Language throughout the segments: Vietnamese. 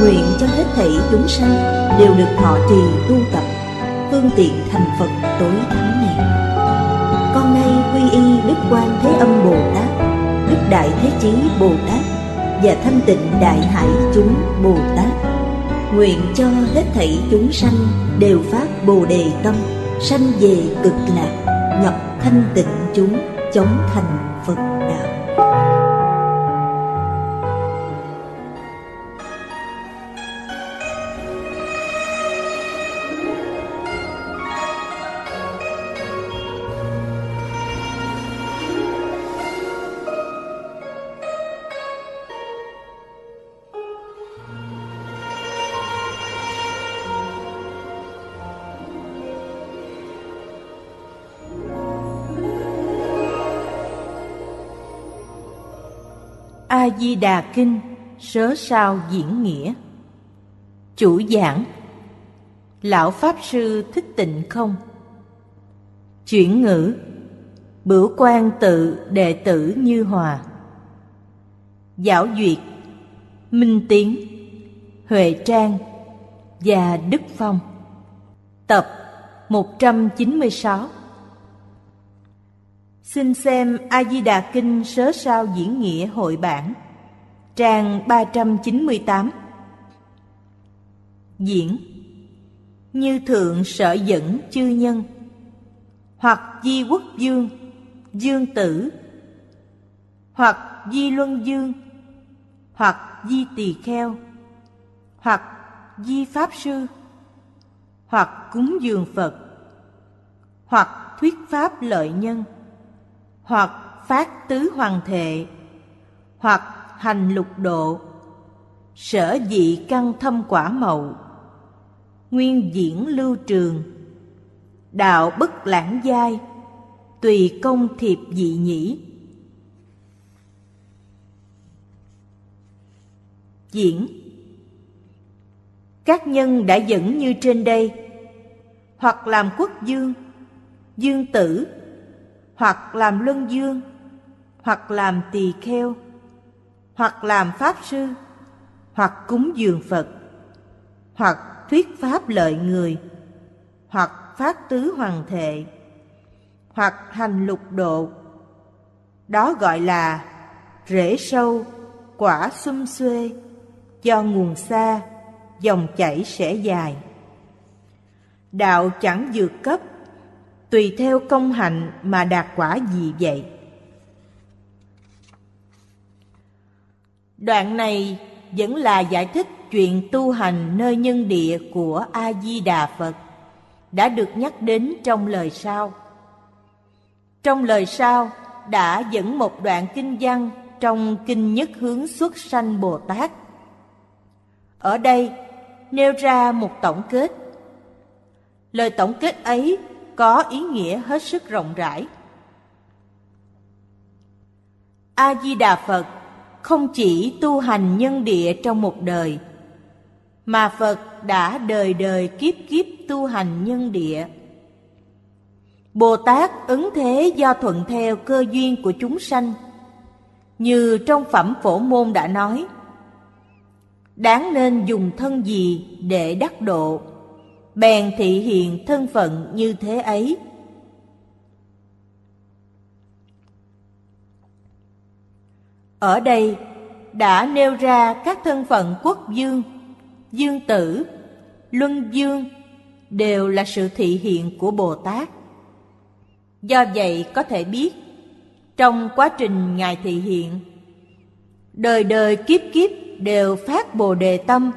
nguyện cho hết thảy chúng sanh đều được thọ trì tu tập phương tiện thành phật tối thắng này con nay quy y đức quan thế âm bồ tát đức đại thế chí bồ tát và thanh tịnh đại hải chúng bồ tát nguyện cho hết thảy chúng sanh đều phát bồ đề tâm sanh về cực lạc nhập thanh tịnh chúng chống thành Di Đà Kinh Sớ sao diễn nghĩa Chủ giảng Lão Pháp Sư Thích Tịnh Không Chuyển ngữ Bửu quan tự đệ tử Như Hòa Giảo Duyệt Minh Tiến Huệ Trang và Đức Phong Tập 196 Xin xem A-di-đà Kinh Sớ Sao Diễn Nghĩa Hội Bản Trang 398 Diễn Như thượng sở dẫn chư nhân Hoặc di quốc dương Dương tử Hoặc di luân dương Hoặc di tỳ kheo Hoặc di pháp sư Hoặc cúng dường Phật Hoặc thuyết pháp lợi nhân Hoặc phát tứ hoàng thệ Hoặc hành lục độ sở dị căn thâm quả mậu nguyên diễn lưu trường đạo bất lãng giai tùy công thiệp dị nhĩ diễn các nhân đã dẫn như trên đây hoặc làm quốc dương dương tử hoặc làm luân dương hoặc làm tỳ kheo hoặc làm pháp sư, hoặc cúng dường Phật, hoặc thuyết pháp lợi người, hoặc phát tứ hoàng thệ, hoặc hành lục độ. Đó gọi là rễ sâu, quả xum xuê, do nguồn xa, dòng chảy sẽ dài. Đạo chẳng dược cấp, tùy theo công hạnh mà đạt quả gì vậy? Đoạn này vẫn là giải thích chuyện tu hành nơi nhân địa của A-di-đà Phật đã được nhắc đến trong lời sau. Trong lời sau đã dẫn một đoạn kinh văn trong kinh nhất hướng xuất sanh Bồ Tát. Ở đây nêu ra một tổng kết. Lời tổng kết ấy có ý nghĩa hết sức rộng rãi. A Di Đà Phật không chỉ tu hành nhân địa trong một đời mà Phật đã đời đời kiếp kiếp tu hành nhân địa. Bồ Tát ứng thế do thuận theo cơ duyên của chúng sanh. Như trong phẩm phổ môn đã nói, đáng nên dùng thân gì để đắc độ, bèn thị hiện thân phận như thế ấy. Ở đây đã nêu ra các thân phận quốc dương, dương tử, luân dương đều là sự thị hiện của Bồ Tát. Do vậy có thể biết, trong quá trình Ngài thị hiện, đời đời kiếp kiếp đều phát Bồ Đề Tâm,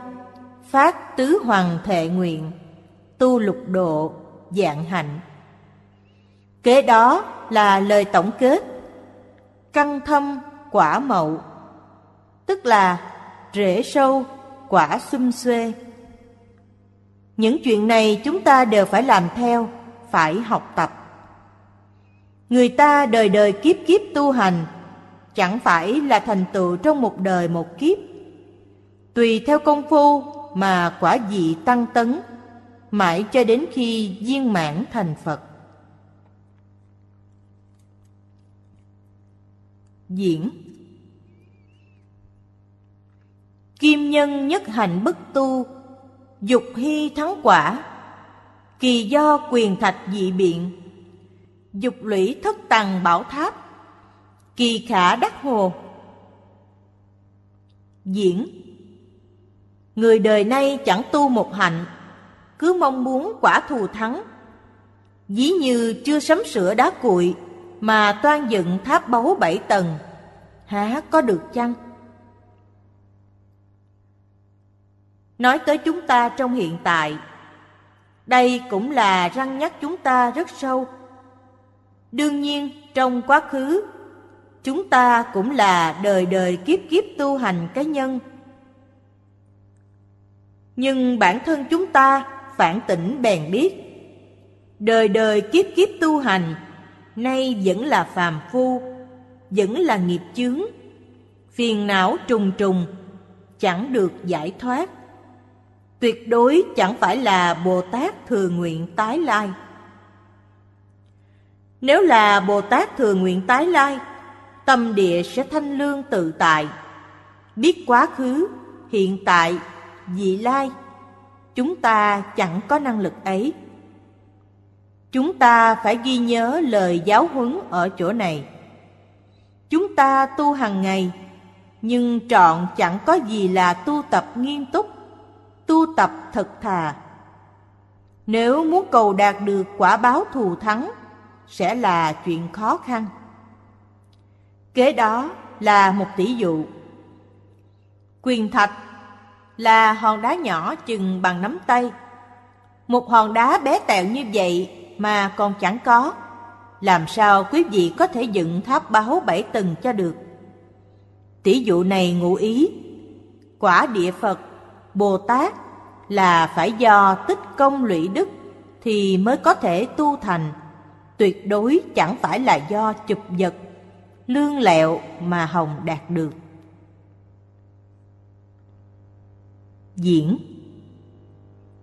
phát Tứ Hoàng Thệ Nguyện, tu lục độ, dạng hạnh. Kế đó là lời tổng kết, căn thâm quả mậu tức là rễ sâu quả xum xuê những chuyện này chúng ta đều phải làm theo phải học tập người ta đời đời kiếp kiếp tu hành chẳng phải là thành tựu trong một đời một kiếp tùy theo công phu mà quả vị tăng tấn mãi cho đến khi viên mãn thành phật diễn Kim nhân nhất hạnh bất tu, dục hy thắng quả, kỳ do quyền thạch dị biện, dục lũy thất tầng bảo tháp, kỳ khả đắc hồ. Diễn Người đời nay chẳng tu một hạnh, cứ mong muốn quả thù thắng. Dĩ như chưa sắm sửa đá cuội, mà toan dựng tháp báu bảy tầng, há có được chăng? nói tới chúng ta trong hiện tại. Đây cũng là răng nhắc chúng ta rất sâu. Đương nhiên, trong quá khứ, chúng ta cũng là đời đời kiếp kiếp tu hành cái nhân. Nhưng bản thân chúng ta phản tỉnh bèn biết, đời đời kiếp kiếp tu hành, nay vẫn là phàm phu, vẫn là nghiệp chướng, phiền não trùng trùng, chẳng được giải thoát tuyệt đối chẳng phải là Bồ Tát thừa nguyện tái lai. Nếu là Bồ Tát thừa nguyện tái lai, tâm địa sẽ thanh lương tự tại, biết quá khứ, hiện tại, vị lai. Chúng ta chẳng có năng lực ấy. Chúng ta phải ghi nhớ lời giáo huấn ở chỗ này. Chúng ta tu hàng ngày, nhưng trọn chẳng có gì là tu tập nghiêm túc tu tập thật thà. Nếu muốn cầu đạt được quả báo thù thắng, sẽ là chuyện khó khăn. Kế đó là một tỷ dụ. Quyền thạch là hòn đá nhỏ chừng bằng nắm tay. Một hòn đá bé tẹo như vậy mà còn chẳng có. Làm sao quý vị có thể dựng tháp báo bảy tầng cho được? Tỷ dụ này ngụ ý, quả địa Phật Bồ Tát là phải do tích công lụy đức thì mới có thể tu thành, tuyệt đối chẳng phải là do chụp giật, lương lẹo mà Hồng đạt được. Diễn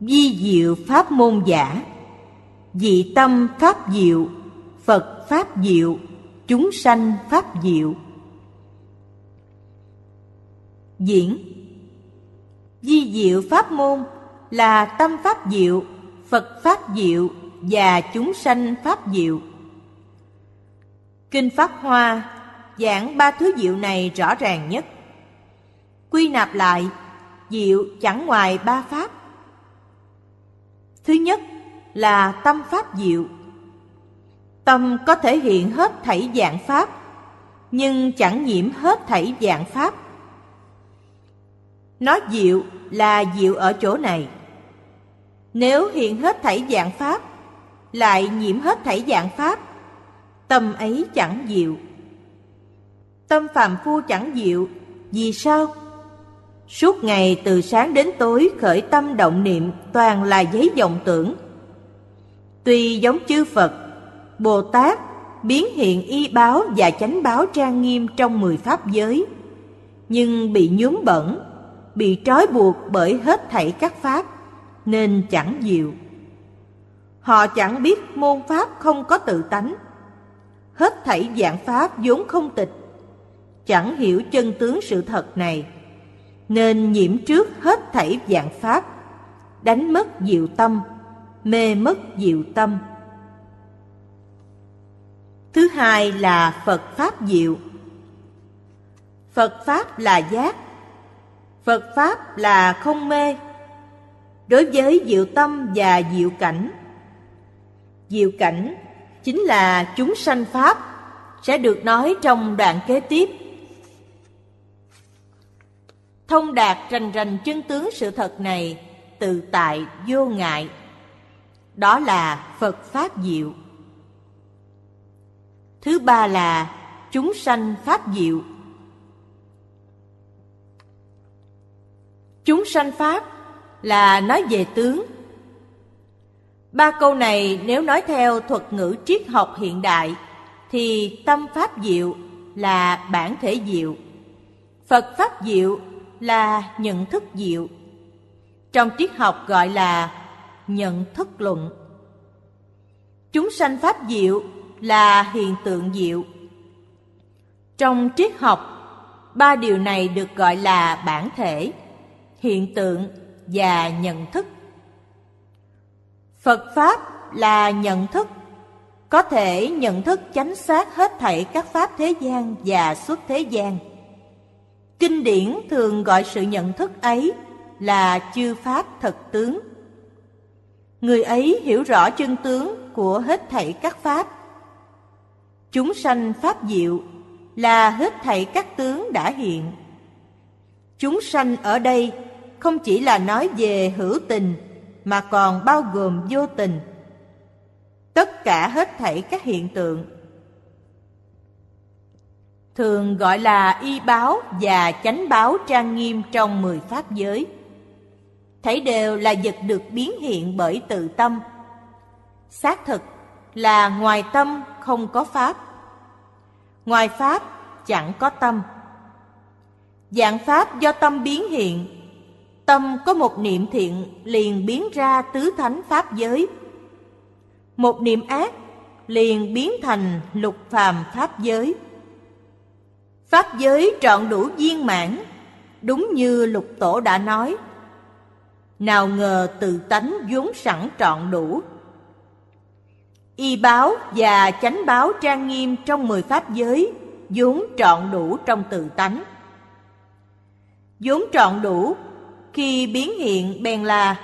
Di diệu pháp môn giả Dị tâm pháp diệu Phật pháp diệu Chúng sanh pháp diệu Diễn Di diệu pháp môn là tâm pháp diệu, Phật pháp diệu và chúng sanh pháp diệu. Kinh Pháp Hoa giảng ba thứ diệu này rõ ràng nhất. Quy nạp lại, diệu chẳng ngoài ba pháp. Thứ nhất là tâm pháp diệu. Tâm có thể hiện hết thảy dạng pháp, nhưng chẳng nhiễm hết thảy dạng pháp nó diệu là diệu ở chỗ này. Nếu hiện hết thảy dạng pháp, lại nhiễm hết thảy dạng pháp, tâm ấy chẳng diệu. Tâm phàm phu chẳng diệu, vì sao? Suốt ngày từ sáng đến tối khởi tâm động niệm toàn là giấy vọng tưởng. Tuy giống chư Phật, Bồ Tát biến hiện y báo và chánh báo trang nghiêm trong mười pháp giới, nhưng bị nhuốm bẩn bị trói buộc bởi hết thảy các pháp, nên chẳng diệu. Họ chẳng biết môn pháp không có tự tánh, hết thảy dạng pháp vốn không tịch, chẳng hiểu chân tướng sự thật này, nên nhiễm trước hết thảy dạng pháp, đánh mất diệu tâm, mê mất diệu tâm. Thứ hai là Phật Pháp Diệu Phật Pháp là giác Phật Pháp là không mê Đối với diệu tâm và diệu cảnh Diệu cảnh chính là chúng sanh Pháp Sẽ được nói trong đoạn kế tiếp Thông đạt rành rành chân tướng sự thật này Tự tại vô ngại Đó là Phật Pháp diệu Thứ ba là chúng sanh Pháp diệu Chúng sanh Pháp là nói về tướng. Ba câu này nếu nói theo thuật ngữ triết học hiện đại thì tâm pháp diệu là bản thể diệu, Phật pháp diệu là nhận thức diệu. Trong triết học gọi là nhận thức luận. Chúng sanh pháp diệu là hiện tượng diệu. Trong triết học, ba điều này được gọi là bản thể hiện tượng và nhận thức phật pháp là nhận thức có thể nhận thức chánh xác hết thảy các pháp thế gian và xuất thế gian kinh điển thường gọi sự nhận thức ấy là chư pháp thật tướng người ấy hiểu rõ chân tướng của hết thảy các pháp chúng sanh pháp diệu là hết thảy các tướng đã hiện chúng sanh ở đây không chỉ là nói về hữu tình mà còn bao gồm vô tình tất cả hết thảy các hiện tượng thường gọi là y báo và chánh báo trang nghiêm trong mười pháp giới thấy đều là vật được biến hiện bởi tự tâm xác thực là ngoài tâm không có pháp ngoài pháp chẳng có tâm dạng pháp do tâm biến hiện Tâm có một niệm thiện liền biến ra tứ thánh pháp giới. Một niệm ác liền biến thành lục phàm pháp giới. Pháp giới trọn đủ viên mãn, đúng như lục tổ đã nói. Nào ngờ tự tánh vốn sẵn trọn đủ. Y báo và chánh báo trang nghiêm trong mười pháp giới vốn trọn đủ trong tự tánh. vốn trọn đủ khi biến hiện bèn là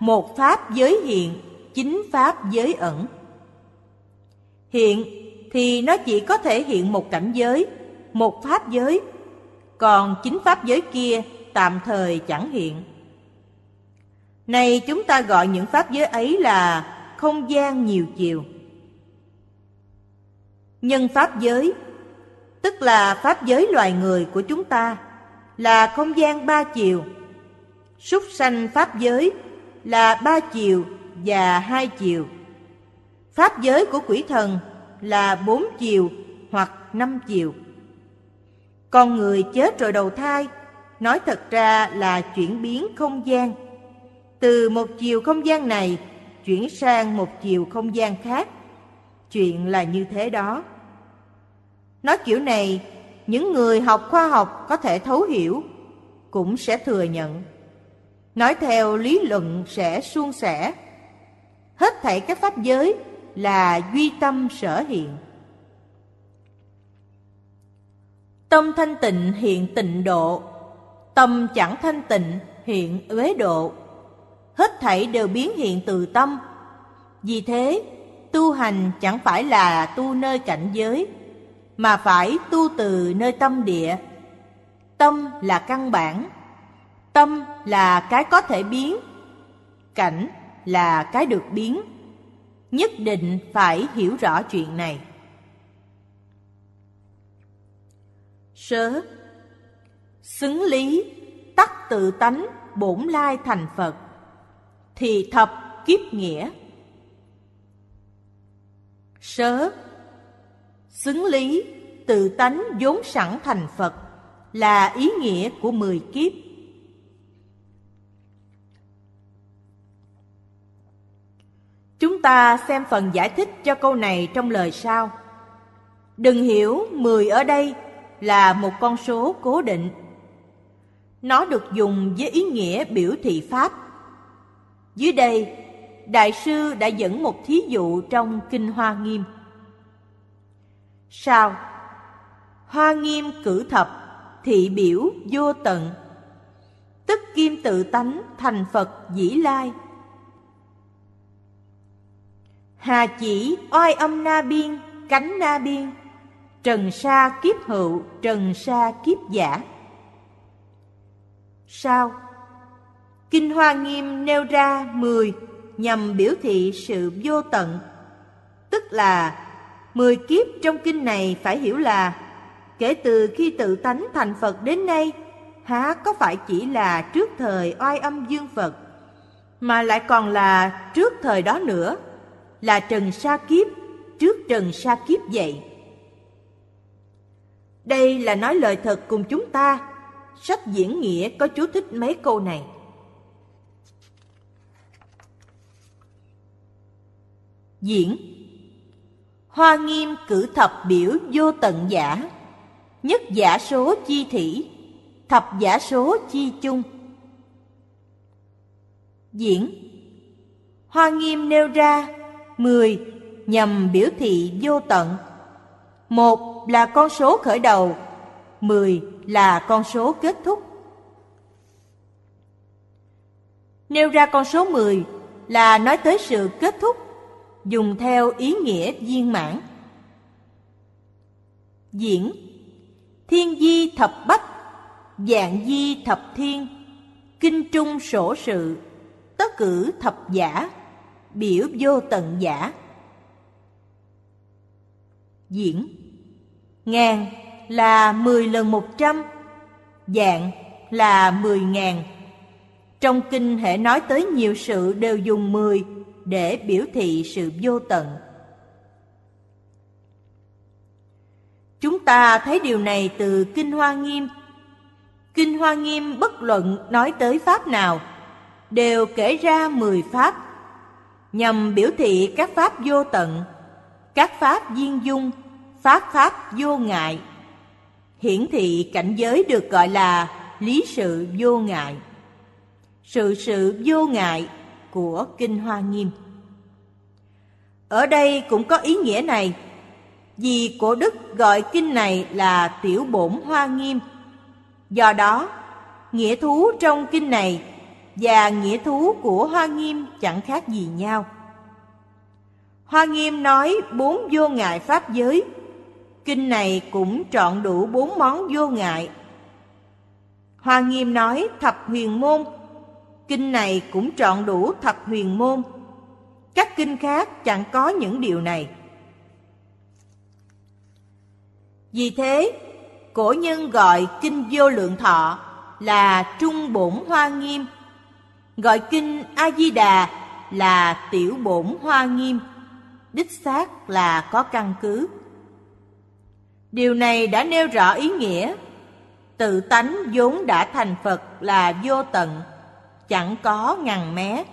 một pháp giới hiện, chính pháp giới ẩn. Hiện thì nó chỉ có thể hiện một cảnh giới, một pháp giới, còn chính pháp giới kia tạm thời chẳng hiện. Này chúng ta gọi những pháp giới ấy là không gian nhiều chiều. Nhân pháp giới, tức là pháp giới loài người của chúng ta, là không gian ba chiều súc sanh pháp giới là ba chiều và hai chiều. Pháp giới của quỷ thần là bốn chiều hoặc năm chiều. Con người chết rồi đầu thai, nói thật ra là chuyển biến không gian. Từ một chiều không gian này chuyển sang một chiều không gian khác. Chuyện là như thế đó. Nói kiểu này, những người học khoa học có thể thấu hiểu, cũng sẽ thừa nhận. Nói theo lý luận sẽ suôn sẻ Hết thảy các pháp giới là duy tâm sở hiện Tâm thanh tịnh hiện tịnh độ Tâm chẳng thanh tịnh hiện uế độ Hết thảy đều biến hiện từ tâm Vì thế tu hành chẳng phải là tu nơi cảnh giới Mà phải tu từ nơi tâm địa Tâm là căn bản Tâm là cái có thể biến, cảnh là cái được biến. Nhất định phải hiểu rõ chuyện này. Sớ Xứng lý, tắc tự tánh, bổn lai thành Phật Thì thập kiếp nghĩa Sớ Xứng lý, tự tánh vốn sẵn thành Phật Là ý nghĩa của mười kiếp Chúng ta xem phần giải thích cho câu này trong lời sau. Đừng hiểu 10 ở đây là một con số cố định. Nó được dùng với ý nghĩa biểu thị pháp. Dưới đây, Đại sư đã dẫn một thí dụ trong Kinh Hoa Nghiêm. Sao? Hoa Nghiêm cử thập, thị biểu vô tận. Tức kim tự tánh thành Phật dĩ lai Hà chỉ oai âm na biên, cánh na biên, Trần sa kiếp hữu, trần sa kiếp giả. Sao? Kinh Hoa Nghiêm nêu ra 10 nhằm biểu thị sự vô tận, tức là 10 kiếp trong kinh này phải hiểu là kể từ khi tự tánh thành Phật đến nay, há có phải chỉ là trước thời oai âm dương Phật, mà lại còn là trước thời đó nữa là trần sa kiếp trước trần sa kiếp vậy đây là nói lời thật cùng chúng ta sách diễn nghĩa có chú thích mấy câu này diễn hoa nghiêm cử thập biểu vô tận giả nhất giả số chi thỉ thập giả số chi chung diễn hoa nghiêm nêu ra 10. Nhằm biểu thị vô tận một là con số khởi đầu, 10 là con số kết thúc. Nêu ra con số 10 là nói tới sự kết thúc, dùng theo ý nghĩa viên mãn. Diễn Thiên di thập bách, dạng di thập thiên, kinh trung sổ sự, tất cử thập giả, biểu vô tận giả diễn ngàn là mười lần một trăm dạng là mười ngàn trong kinh hệ nói tới nhiều sự đều dùng mười để biểu thị sự vô tận chúng ta thấy điều này từ kinh hoa nghiêm kinh hoa nghiêm bất luận nói tới pháp nào đều kể ra mười pháp nhằm biểu thị các pháp vô tận, các pháp viên dung, pháp pháp vô ngại. Hiển thị cảnh giới được gọi là lý sự vô ngại. Sự sự vô ngại của Kinh Hoa Nghiêm. Ở đây cũng có ý nghĩa này, vì cổ đức gọi kinh này là tiểu bổn hoa nghiêm. Do đó, nghĩa thú trong kinh này và nghĩa thú của Hoa Nghiêm chẳng khác gì nhau. Hoa Nghiêm nói bốn vô ngại pháp giới. Kinh này cũng trọn đủ bốn món vô ngại. Hoa Nghiêm nói thập huyền môn. Kinh này cũng trọn đủ thập huyền môn. Các kinh khác chẳng có những điều này. Vì thế, cổ nhân gọi kinh vô lượng thọ là trung bổn hoa nghiêm Gọi kinh A-di-đà là tiểu bổn hoa nghiêm, đích xác là có căn cứ. Điều này đã nêu rõ ý nghĩa Tự tánh vốn đã thành Phật là vô tận Chẳng có ngàn mé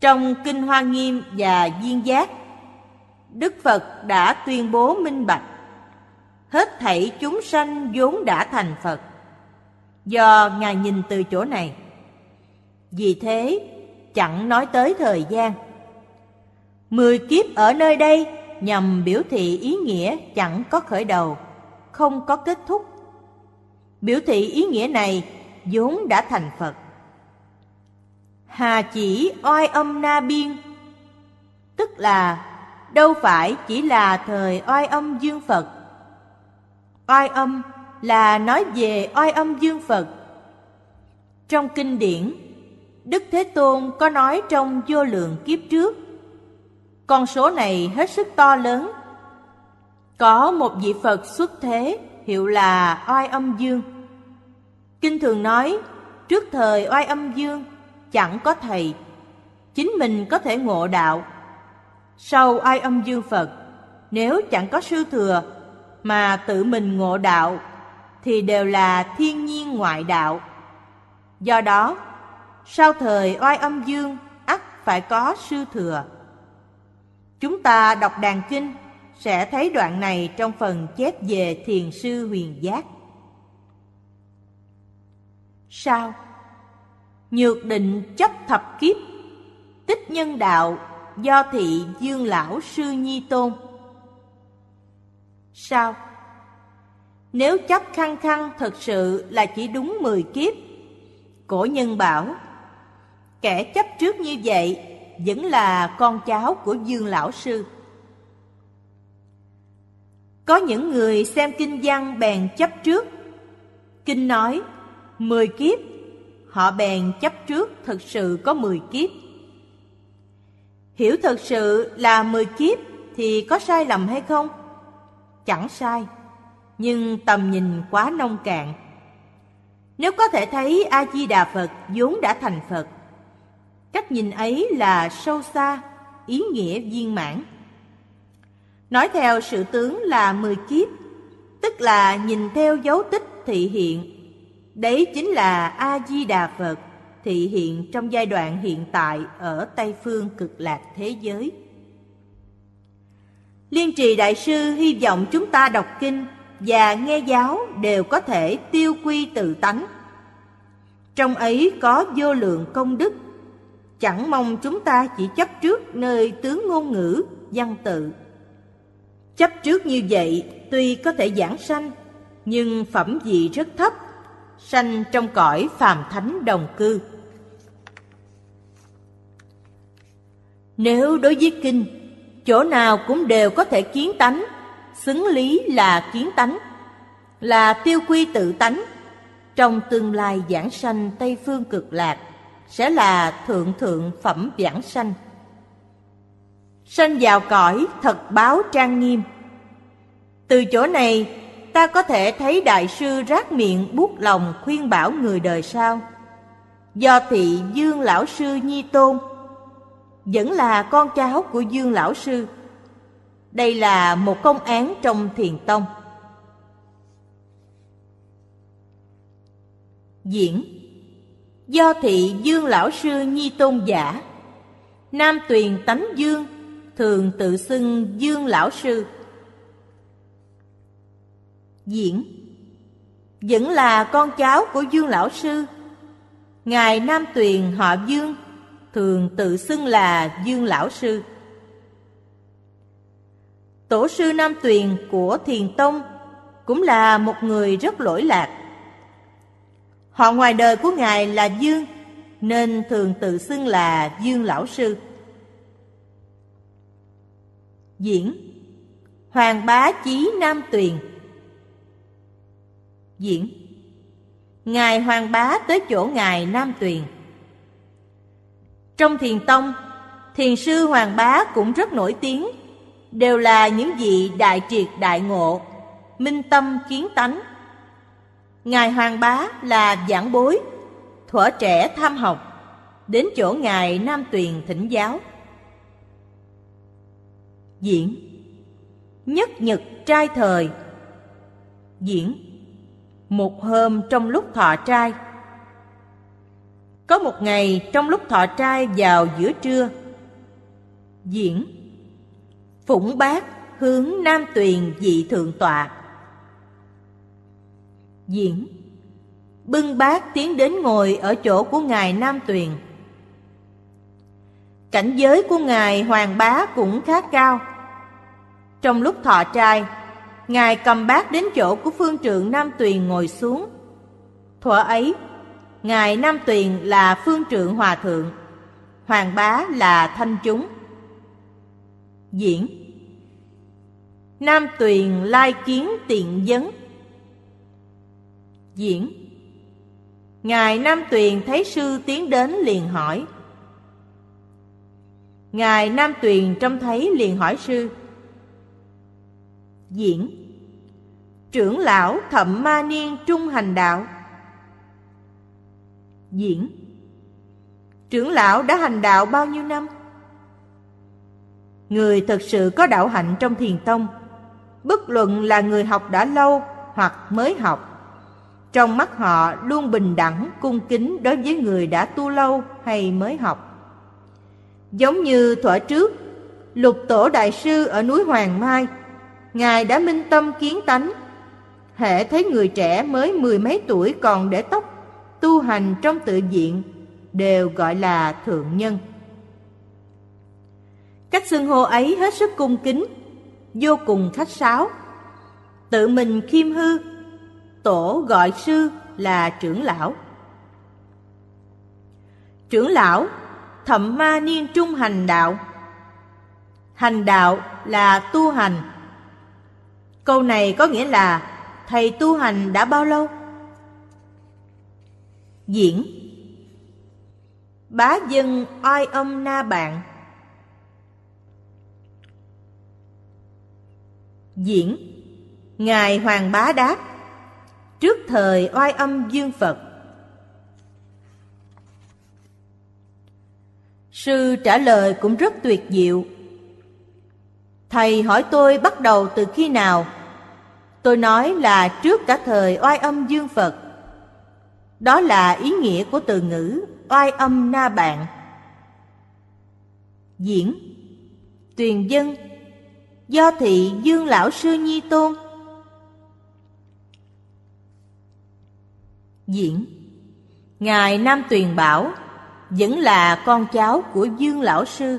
Trong Kinh Hoa Nghiêm và viên Giác Đức Phật đã tuyên bố minh bạch Hết thảy chúng sanh vốn đã thành Phật Do Ngài nhìn từ chỗ này vì thế, chẳng nói tới thời gian. Mười kiếp ở nơi đây nhằm biểu thị ý nghĩa chẳng có khởi đầu, không có kết thúc. Biểu thị ý nghĩa này vốn đã thành Phật. Hà chỉ oai âm na biên, tức là đâu phải chỉ là thời oai âm dương Phật. Oai âm là nói về oai âm dương Phật. Trong kinh điển Đức Thế Tôn có nói trong vô lượng kiếp trước. Con số này hết sức to lớn. Có một vị Phật xuất thế hiệu là Oai Âm Dương. Kinh thường nói, trước thời Oai Âm Dương chẳng có thầy, chính mình có thể ngộ đạo. Sau Oai Âm Dương Phật, nếu chẳng có sư thừa mà tự mình ngộ đạo thì đều là thiên nhiên ngoại đạo. Do đó, sau thời oai âm dương ắt phải có sư thừa. Chúng ta đọc đàn kinh sẽ thấy đoạn này trong phần chép về thiền sư huyền giác. Sao? Nhược định chấp thập kiếp, tích nhân đạo do thị dương lão sư nhi tôn. Sao? Nếu chấp khăng khăng thật sự là chỉ đúng mười kiếp, cổ nhân bảo Kẻ chấp trước như vậy vẫn là con cháu của Dương Lão Sư. Có những người xem kinh văn bèn chấp trước. Kinh nói, mười kiếp, họ bèn chấp trước thật sự có mười kiếp. Hiểu thật sự là mười kiếp thì có sai lầm hay không? Chẳng sai, nhưng tầm nhìn quá nông cạn. Nếu có thể thấy A-di-đà Phật vốn đã thành Phật, Cách nhìn ấy là sâu xa, ý nghĩa viên mãn. Nói theo sự tướng là mười kiếp, tức là nhìn theo dấu tích thị hiện. Đấy chính là A-di-đà Phật thị hiện trong giai đoạn hiện tại ở Tây Phương cực lạc thế giới. Liên trì Đại sư hy vọng chúng ta đọc kinh và nghe giáo đều có thể tiêu quy tự tánh. Trong ấy có vô lượng công đức chẳng mong chúng ta chỉ chấp trước nơi tướng ngôn ngữ, văn tự. Chấp trước như vậy tuy có thể giảng sanh, nhưng phẩm vị rất thấp, sanh trong cõi phàm thánh đồng cư. Nếu đối với kinh, chỗ nào cũng đều có thể kiến tánh, xứng lý là kiến tánh, là tiêu quy tự tánh, trong tương lai giảng sanh Tây Phương cực lạc sẽ là thượng thượng phẩm giảng sanh. Sanh vào cõi thật báo trang nghiêm. Từ chỗ này, ta có thể thấy đại sư rác miệng buốt lòng khuyên bảo người đời sau. Do thị Dương lão sư Nhi Tôn vẫn là con cháu của Dương lão sư. Đây là một công án trong thiền tông. Diễn Do thị dương lão sư nhi tôn giả Nam tuyền tánh dương Thường tự xưng dương lão sư Diễn Vẫn là con cháu của dương lão sư Ngài Nam tuyền họ dương Thường tự xưng là dương lão sư Tổ sư Nam tuyền của thiền tông Cũng là một người rất lỗi lạc Họ ngoài đời của Ngài là Dương, nên thường tự xưng là Dương Lão Sư. Diễn Hoàng Bá Chí Nam Tuyền Diễn Ngài Hoàng Bá tới chỗ Ngài Nam Tuyền Trong thiền tông, thiền sư Hoàng Bá cũng rất nổi tiếng Đều là những vị đại triệt đại ngộ, minh tâm kiến tánh Ngài Hoàng Bá là giảng bối, thuở trẻ tham học, đến chỗ Ngài Nam Tuyền thỉnh giáo. Diễn Nhất nhật trai thời Diễn Một hôm trong lúc thọ trai Có một ngày trong lúc thọ trai vào giữa trưa Diễn Phụng bác hướng Nam Tuyền dị thượng tọa Diễn Bưng bát tiến đến ngồi ở chỗ của Ngài Nam Tuyền Cảnh giới của Ngài Hoàng Bá cũng khá cao Trong lúc thọ trai Ngài cầm bát đến chỗ của phương trượng Nam Tuyền ngồi xuống Thuở ấy Ngài Nam Tuyền là phương trượng hòa thượng Hoàng bá là thanh chúng Diễn Nam Tuyền lai kiến tiện dấn Diễn Ngài Nam Tuyền thấy sư tiến đến liền hỏi Ngài Nam Tuyền trông thấy liền hỏi sư Diễn Trưởng lão thậm ma niên trung hành đạo Diễn Trưởng lão đã hành đạo bao nhiêu năm? Người thật sự có đạo hạnh trong thiền tông Bất luận là người học đã lâu hoặc mới học trong mắt họ luôn bình đẳng, cung kính đối với người đã tu lâu hay mới học. Giống như thuở trước, lục tổ đại sư ở núi Hoàng Mai, Ngài đã minh tâm kiến tánh. Hệ thấy người trẻ mới mười mấy tuổi còn để tóc, tu hành trong tự diện, đều gọi là thượng nhân. Cách xưng hô ấy hết sức cung kính, vô cùng khách sáo. Tự mình khiêm hư, tổ gọi sư là trưởng lão trưởng lão thậm ma niên trung hành đạo hành đạo là tu hành câu này có nghĩa là thầy tu hành đã bao lâu diễn bá dân oai âm na bạn diễn ngài hoàng bá đáp trước thời oai âm dương Phật. Sư trả lời cũng rất tuyệt diệu. Thầy hỏi tôi bắt đầu từ khi nào? Tôi nói là trước cả thời oai âm dương Phật. Đó là ý nghĩa của từ ngữ oai âm na bạn. Diễn Tuyền dân Do thị Dương Lão Sư Nhi Tôn Diễn Ngài Nam Tuyền Bảo Vẫn là con cháu của Dương Lão Sư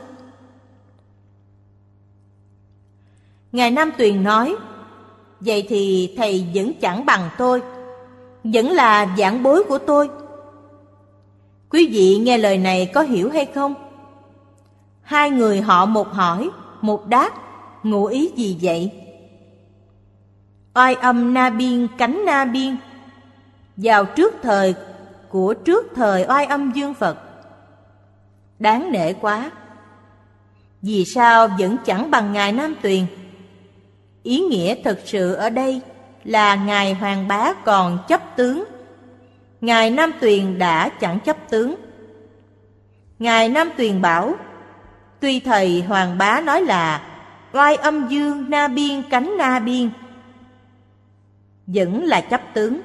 Ngài Nam Tuyền nói Vậy thì thầy vẫn chẳng bằng tôi Vẫn là giảng bối của tôi Quý vị nghe lời này có hiểu hay không? Hai người họ một hỏi, một đáp Ngụ ý gì vậy? Oai âm na biên cánh na biên vào trước thời của trước thời oai âm dương Phật. Đáng nể quá! Vì sao vẫn chẳng bằng Ngài Nam Tuyền? Ý nghĩa thực sự ở đây là Ngài Hoàng Bá còn chấp tướng. Ngài Nam Tuyền đã chẳng chấp tướng. Ngài Nam Tuyền bảo, tuy thầy Hoàng Bá nói là oai âm dương na biên cánh na biên, vẫn là chấp tướng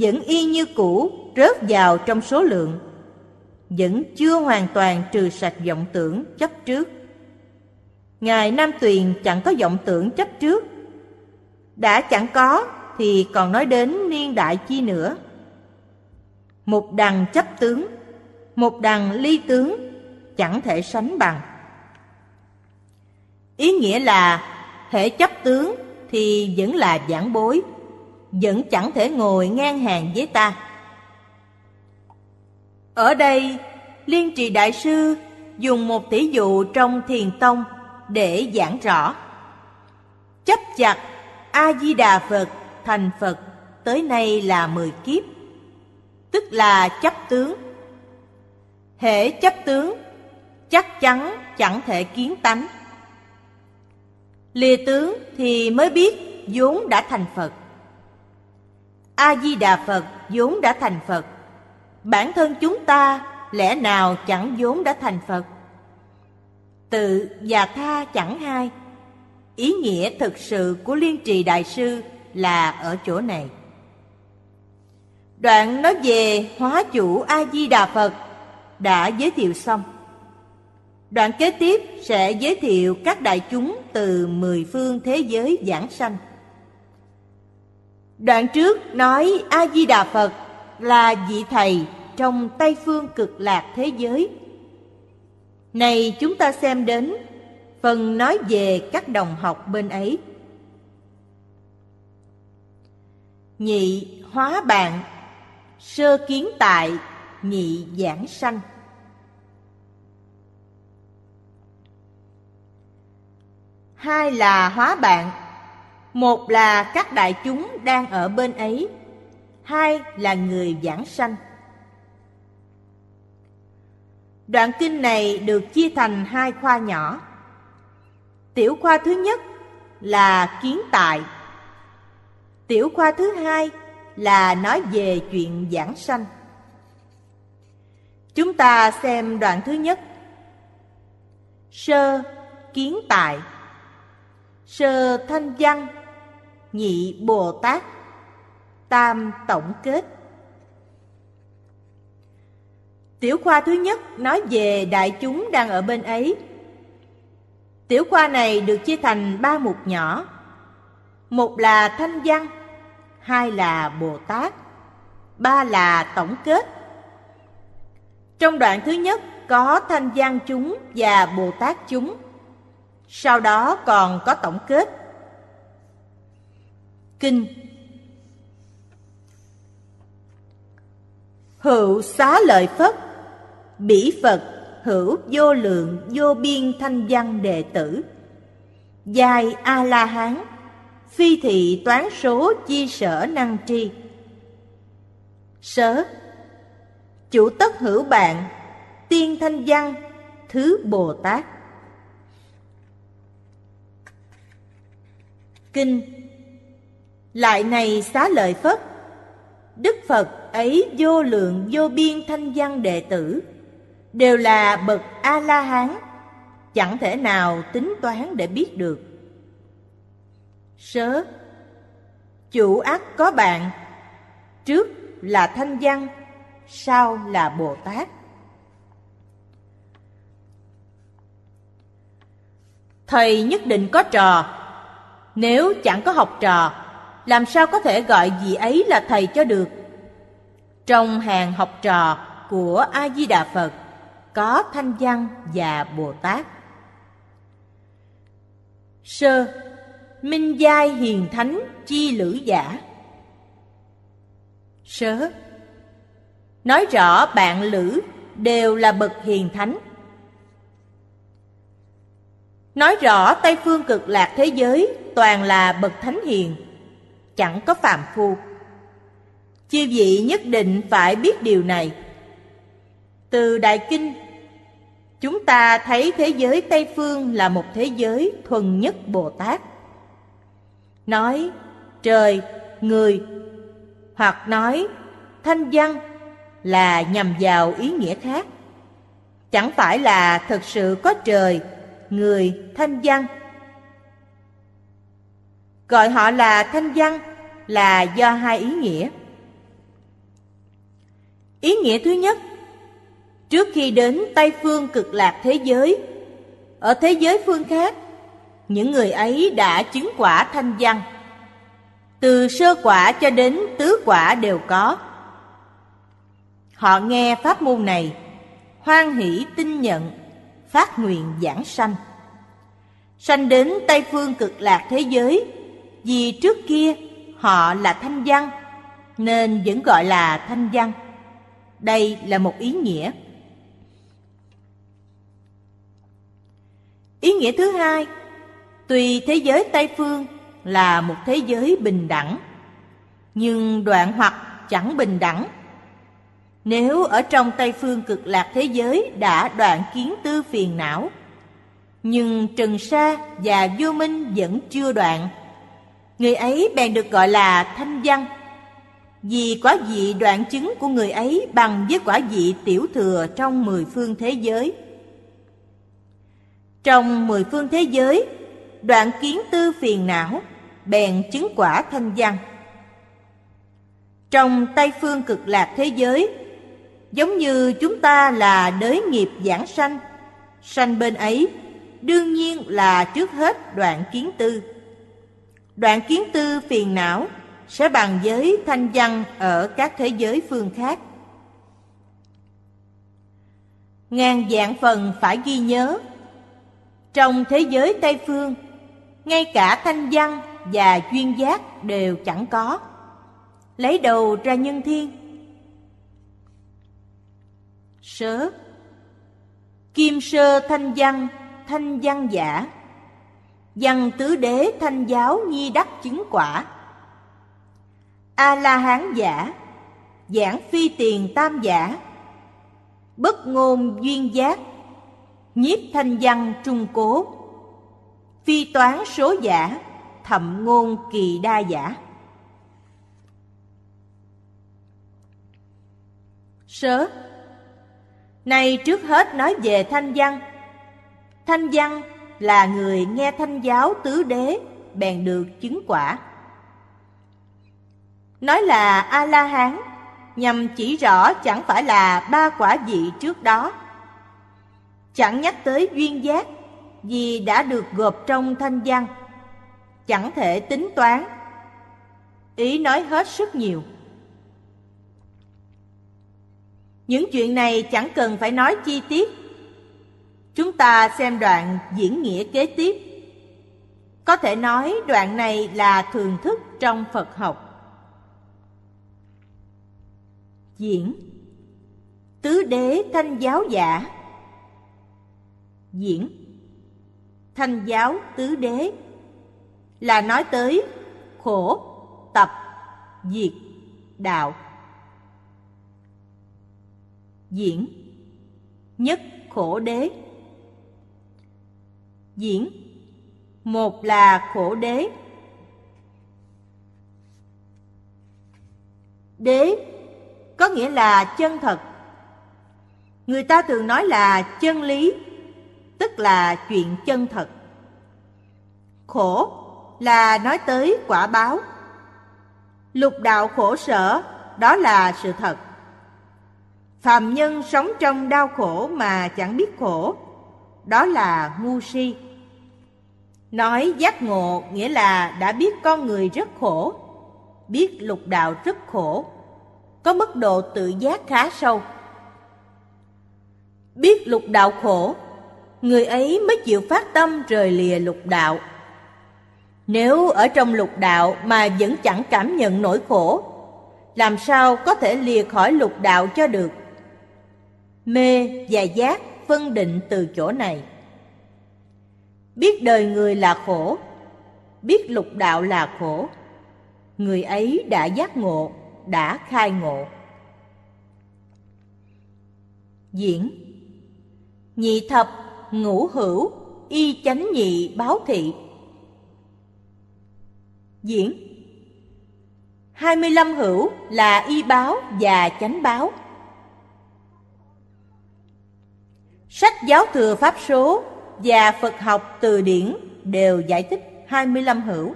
vẫn y như cũ rớt vào trong số lượng vẫn chưa hoàn toàn trừ sạch vọng tưởng chấp trước ngài nam tuyền chẳng có vọng tưởng chấp trước đã chẳng có thì còn nói đến niên đại chi nữa một đằng chấp tướng một đằng ly tướng chẳng thể sánh bằng ý nghĩa là thể chấp tướng thì vẫn là giảng bối vẫn chẳng thể ngồi ngang hàng với ta. Ở đây, Liên Trì Đại Sư dùng một tỷ dụ trong Thiền Tông để giảng rõ. Chấp chặt A-di-đà Phật thành Phật tới nay là mười kiếp, tức là chấp tướng. Hệ chấp tướng, chắc chắn chẳng thể kiến tánh. Lìa tướng thì mới biết vốn đã thành Phật a di đà phật vốn đã thành phật bản thân chúng ta lẽ nào chẳng vốn đã thành phật tự và tha chẳng hai ý nghĩa thực sự của liên trì đại sư là ở chỗ này đoạn nói về hóa chủ a di đà phật đã giới thiệu xong đoạn kế tiếp sẽ giới thiệu các đại chúng từ mười phương thế giới giảng sanh Đoạn trước nói A-di-đà Phật là vị thầy trong Tây phương cực lạc thế giới. Này chúng ta xem đến phần nói về các đồng học bên ấy. Nhị hóa bạn, sơ kiến tại, nhị giảng sanh. Hai là hóa bạn một là các đại chúng đang ở bên ấy, hai là người giảng sanh. Đoạn kinh này được chia thành hai khoa nhỏ. Tiểu khoa thứ nhất là kiến tại. Tiểu khoa thứ hai là nói về chuyện giảng sanh. Chúng ta xem đoạn thứ nhất. Sơ kiến tại. Sơ thanh văn nhị Bồ Tát, tam tổng kết. Tiểu khoa thứ nhất nói về đại chúng đang ở bên ấy. Tiểu khoa này được chia thành ba mục nhỏ. Một là thanh văn, hai là Bồ Tát, ba là tổng kết. Trong đoạn thứ nhất có thanh văn chúng và Bồ Tát chúng. Sau đó còn có tổng kết Kinh Hữu xá lợi Phất Bỉ Phật hữu vô lượng vô biên thanh văn đệ tử Giai A-la-hán Phi thị toán số chi sở năng tri Sớ Chủ tất hữu bạn Tiên thanh văn Thứ Bồ Tát Kinh lại này xá lợi Phất Đức Phật ấy vô lượng vô biên thanh văn đệ tử Đều là bậc A-la-hán Chẳng thể nào tính toán để biết được Sớ Chủ ác có bạn Trước là thanh văn Sau là Bồ Tát Thầy nhất định có trò Nếu chẳng có học trò làm sao có thể gọi vị ấy là thầy cho được trong hàng học trò của a di đà phật có thanh văn và bồ tát sơ minh giai hiền thánh chi lữ giả sớ nói rõ bạn lữ đều là bậc hiền thánh nói rõ tây phương cực lạc thế giới toàn là bậc thánh hiền chẳng có phàm phu. Chư vị nhất định phải biết điều này. Từ Đại Kinh, chúng ta thấy thế giới Tây Phương là một thế giới thuần nhất Bồ Tát. Nói trời, người, hoặc nói thanh văn là nhằm vào ý nghĩa khác. Chẳng phải là thực sự có trời, người, thanh văn Gọi họ là thanh văn là do hai ý nghĩa. Ý nghĩa thứ nhất, trước khi đến Tây phương cực lạc thế giới, ở thế giới phương khác, những người ấy đã chứng quả thanh văn. Từ sơ quả cho đến tứ quả đều có. Họ nghe pháp môn này, hoan hỷ tin nhận, phát nguyện giảng sanh. Sanh đến Tây phương cực lạc thế giới vì trước kia họ là thanh văn nên vẫn gọi là thanh văn đây là một ý nghĩa ý nghĩa thứ hai tuy thế giới tây phương là một thế giới bình đẳng nhưng đoạn hoặc chẳng bình đẳng nếu ở trong tây phương cực lạc thế giới đã đoạn kiến tư phiền não nhưng trần sa và vô minh vẫn chưa đoạn Người ấy bèn được gọi là thanh văn Vì quả vị đoạn chứng của người ấy bằng với quả vị tiểu thừa trong mười phương thế giới Trong mười phương thế giới, đoạn kiến tư phiền não bèn chứng quả thanh văn Trong Tây Phương cực lạc thế giới Giống như chúng ta là đới nghiệp giảng sanh Sanh bên ấy đương nhiên là trước hết đoạn kiến tư Đoạn kiến tư phiền não sẽ bàn giới thanh văn ở các thế giới phương khác. Ngàn dạng phần phải ghi nhớ. Trong thế giới Tây Phương, ngay cả thanh văn và duyên giác đều chẳng có. Lấy đầu ra nhân thiên. Sớ Kim sơ thanh văn, thanh văn giả văn tứ đế thanh giáo nhi đắc chứng quả a la hán giả giảng phi tiền tam giả bất ngôn duyên giác nhiếp thanh văn trung cố phi toán số giả thậm ngôn kỳ đa giả sớ này trước hết nói về thanh văn thanh văn là người nghe thanh giáo tứ đế bèn được chứng quả. Nói là A-la-hán nhằm chỉ rõ chẳng phải là ba quả vị trước đó. Chẳng nhắc tới duyên giác vì đã được gộp trong thanh văn. Chẳng thể tính toán. Ý nói hết sức nhiều. Những chuyện này chẳng cần phải nói chi tiết Chúng ta xem đoạn diễn nghĩa kế tiếp. Có thể nói đoạn này là thường thức trong Phật học. Diễn Tứ đế thanh giáo giả Diễn Thanh giáo tứ đế Là nói tới khổ, tập, diệt, đạo Diễn Nhất khổ đế diễn một là khổ đế đế có nghĩa là chân thật người ta thường nói là chân lý tức là chuyện chân thật khổ là nói tới quả báo lục đạo khổ sở đó là sự thật phàm nhân sống trong đau khổ mà chẳng biết khổ đó là ngu si Nói giác ngộ nghĩa là đã biết con người rất khổ, biết lục đạo rất khổ, có mức độ tự giác khá sâu. Biết lục đạo khổ, người ấy mới chịu phát tâm rời lìa lục đạo. Nếu ở trong lục đạo mà vẫn chẳng cảm nhận nỗi khổ, làm sao có thể lìa khỏi lục đạo cho được? Mê và giác phân định từ chỗ này biết đời người là khổ biết lục đạo là khổ người ấy đã giác ngộ đã khai ngộ diễn nhị thập ngũ hữu y chánh nhị báo thị diễn 25 hữu là y báo và chánh báo Sách giáo thừa pháp số và Phật học từ điển đều giải thích 25 hữu.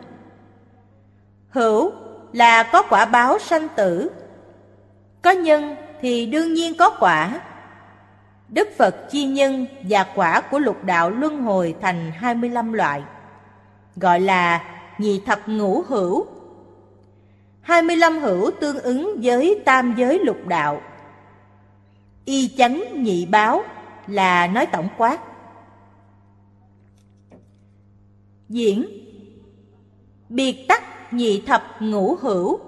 Hữu là có quả báo sanh tử. Có nhân thì đương nhiên có quả. Đức Phật chi nhân và quả của lục đạo luân hồi thành 25 loại, gọi là nhị thập ngũ hữu. 25 hữu tương ứng với tam giới lục đạo. Y chánh nhị báo là nói tổng quát diễn biệt tắc nhị thập ngũ hữu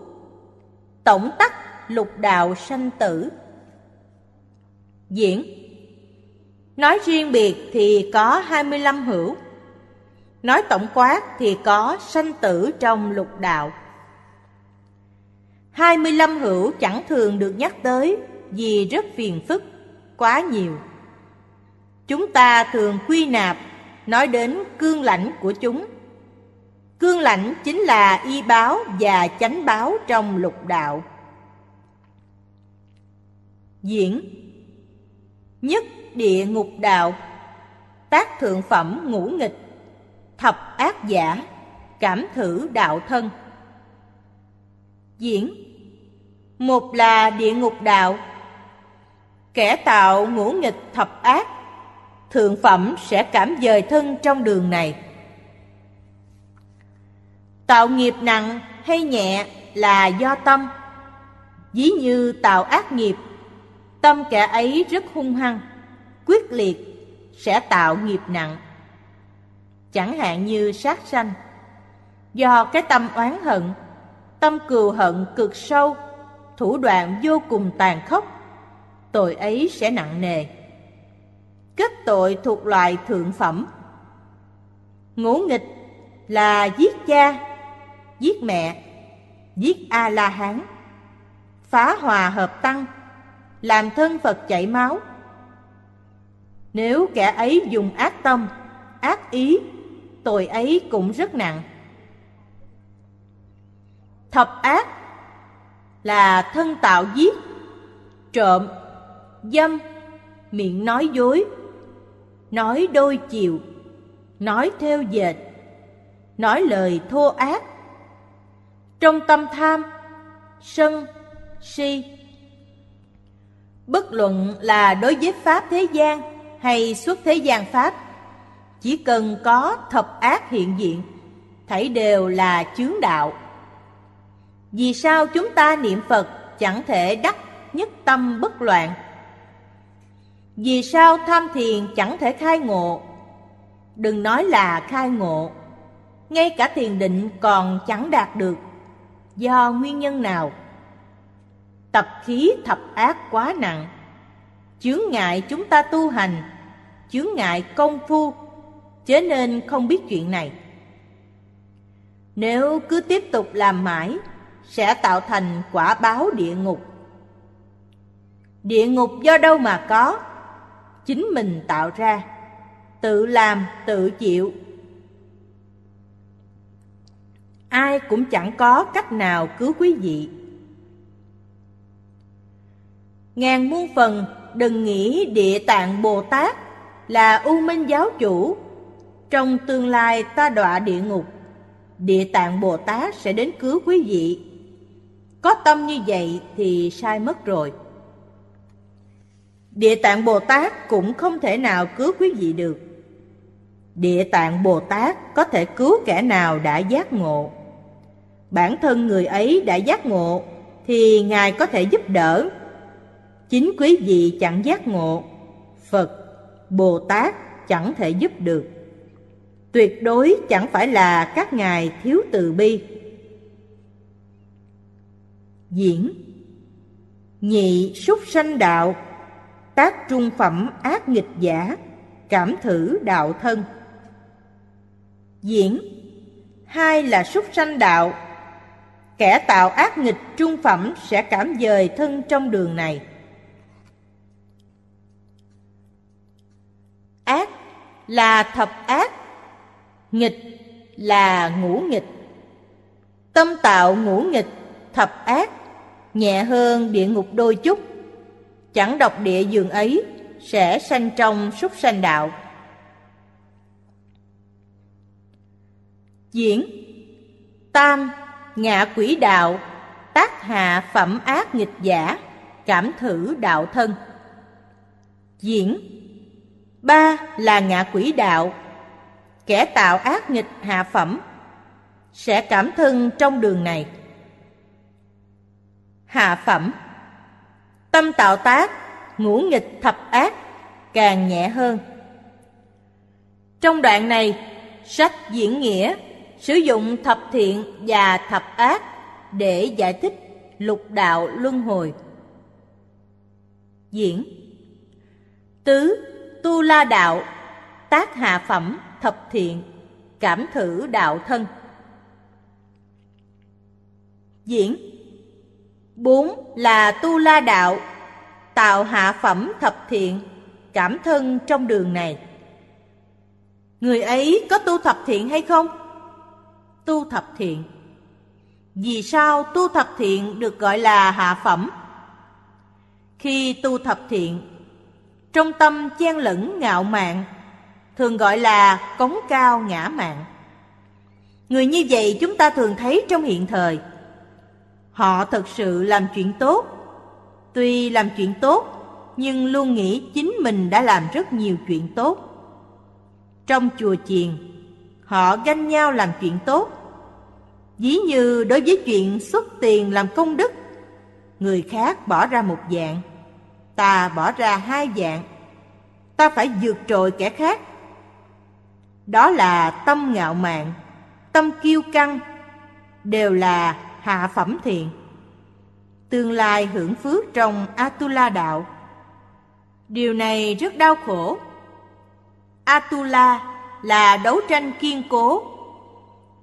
tổng tắc lục đạo sanh tử diễn nói riêng biệt thì có 25 hữu nói tổng quát thì có sanh tử trong lục đạo 25 hữu chẳng thường được nhắc tới vì rất phiền phức quá nhiều chúng ta thường quy nạp nói đến cương lãnh của chúng. Cương lãnh chính là y báo và chánh báo trong lục đạo. Diễn Nhất địa ngục đạo Tác thượng phẩm ngũ nghịch Thập ác giả Cảm thử đạo thân Diễn Một là địa ngục đạo Kẻ tạo ngũ nghịch thập ác thượng phẩm sẽ cảm dời thân trong đường này. Tạo nghiệp nặng hay nhẹ là do tâm. ví như tạo ác nghiệp, tâm kẻ ấy rất hung hăng, quyết liệt sẽ tạo nghiệp nặng. Chẳng hạn như sát sanh, do cái tâm oán hận, tâm cừu hận cực sâu, thủ đoạn vô cùng tàn khốc, tội ấy sẽ nặng nề kết tội thuộc loại thượng phẩm. Ngũ nghịch là giết cha, giết mẹ, giết A-la-hán, phá hòa hợp tăng, làm thân Phật chảy máu. Nếu kẻ ấy dùng ác tâm, ác ý, tội ấy cũng rất nặng. Thập ác là thân tạo giết, trộm, dâm, miệng nói dối, nói đôi chiều nói theo dệt nói lời thô ác trong tâm tham sân si bất luận là đối với pháp thế gian hay xuất thế gian pháp chỉ cần có thập ác hiện diện thảy đều là chướng đạo vì sao chúng ta niệm phật chẳng thể đắc nhất tâm bất loạn vì sao tham thiền chẳng thể khai ngộ? Đừng nói là khai ngộ, ngay cả thiền định còn chẳng đạt được. Do nguyên nhân nào? Tập khí thập ác quá nặng, chướng ngại chúng ta tu hành, chướng ngại công phu, chớ nên không biết chuyện này. Nếu cứ tiếp tục làm mãi, sẽ tạo thành quả báo địa ngục. Địa ngục do đâu mà có? chính mình tạo ra tự làm tự chịu ai cũng chẳng có cách nào cứu quý vị ngàn muôn phần đừng nghĩ địa tạng bồ tát là u minh giáo chủ trong tương lai ta đọa địa ngục địa tạng bồ tát sẽ đến cứu quý vị có tâm như vậy thì sai mất rồi Địa Tạng Bồ Tát cũng không thể nào cứu quý vị được. Địa Tạng Bồ Tát có thể cứu kẻ nào đã giác ngộ. Bản thân người ấy đã giác ngộ thì Ngài có thể giúp đỡ. Chính quý vị chẳng giác ngộ, Phật, Bồ Tát chẳng thể giúp được. Tuyệt đối chẳng phải là các ngài thiếu từ bi. Diễn Nhị súc sanh đạo tác trung phẩm ác nghịch giả cảm thử đạo thân diễn hai là súc sanh đạo kẻ tạo ác nghịch trung phẩm sẽ cảm dời thân trong đường này ác là thập ác nghịch là ngũ nghịch tâm tạo ngũ nghịch thập ác nhẹ hơn địa ngục đôi chút chẳng độc địa giường ấy sẽ sanh trong súc sanh đạo diễn tam ngạ quỷ đạo tác hạ phẩm ác nghịch giả cảm thử đạo thân diễn ba là ngạ quỷ đạo kẻ tạo ác nghịch hạ phẩm sẽ cảm thân trong đường này hạ phẩm Tâm tạo tác, ngũ nghịch thập ác, càng nhẹ hơn. Trong đoạn này, sách diễn nghĩa sử dụng thập thiện và thập ác để giải thích lục đạo luân hồi. Diễn Tứ tu la đạo, tác hạ phẩm thập thiện, cảm thử đạo thân. Diễn bốn Là tu la đạo Tạo hạ phẩm thập thiện Cảm thân trong đường này Người ấy có tu thập thiện hay không? Tu thập thiện Vì sao tu thập thiện được gọi là hạ phẩm? Khi tu thập thiện Trong tâm chen lẫn ngạo mạn Thường gọi là cống cao ngã mạn Người như vậy chúng ta thường thấy trong hiện thời Họ thật sự làm chuyện tốt. Tuy làm chuyện tốt, nhưng luôn nghĩ chính mình đã làm rất nhiều chuyện tốt. Trong chùa chiền, họ ganh nhau làm chuyện tốt. Dĩ như đối với chuyện xuất tiền làm công đức, người khác bỏ ra một dạng, ta bỏ ra hai dạng. Ta phải vượt trội kẻ khác. Đó là tâm ngạo mạn, tâm kiêu căng, đều là hạ phẩm thiện tương lai hưởng phước trong atula đạo điều này rất đau khổ atula là đấu tranh kiên cố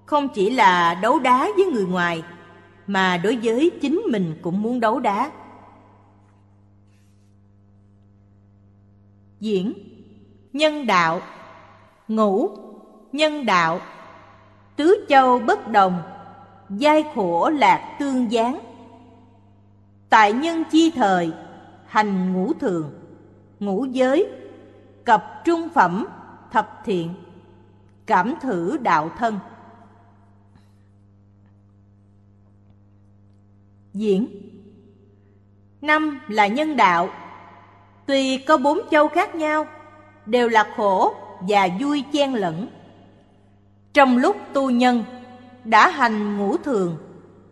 không chỉ là đấu đá với người ngoài mà đối với chính mình cũng muốn đấu đá diễn nhân đạo ngũ nhân đạo tứ châu bất đồng giai khổ lạc tương gián tại nhân chi thời hành ngũ thường ngũ giới cập trung phẩm thập thiện cảm thử đạo thân diễn năm là nhân đạo tuy có bốn châu khác nhau đều là khổ và vui chen lẫn trong lúc tu nhân đã hành ngũ thường,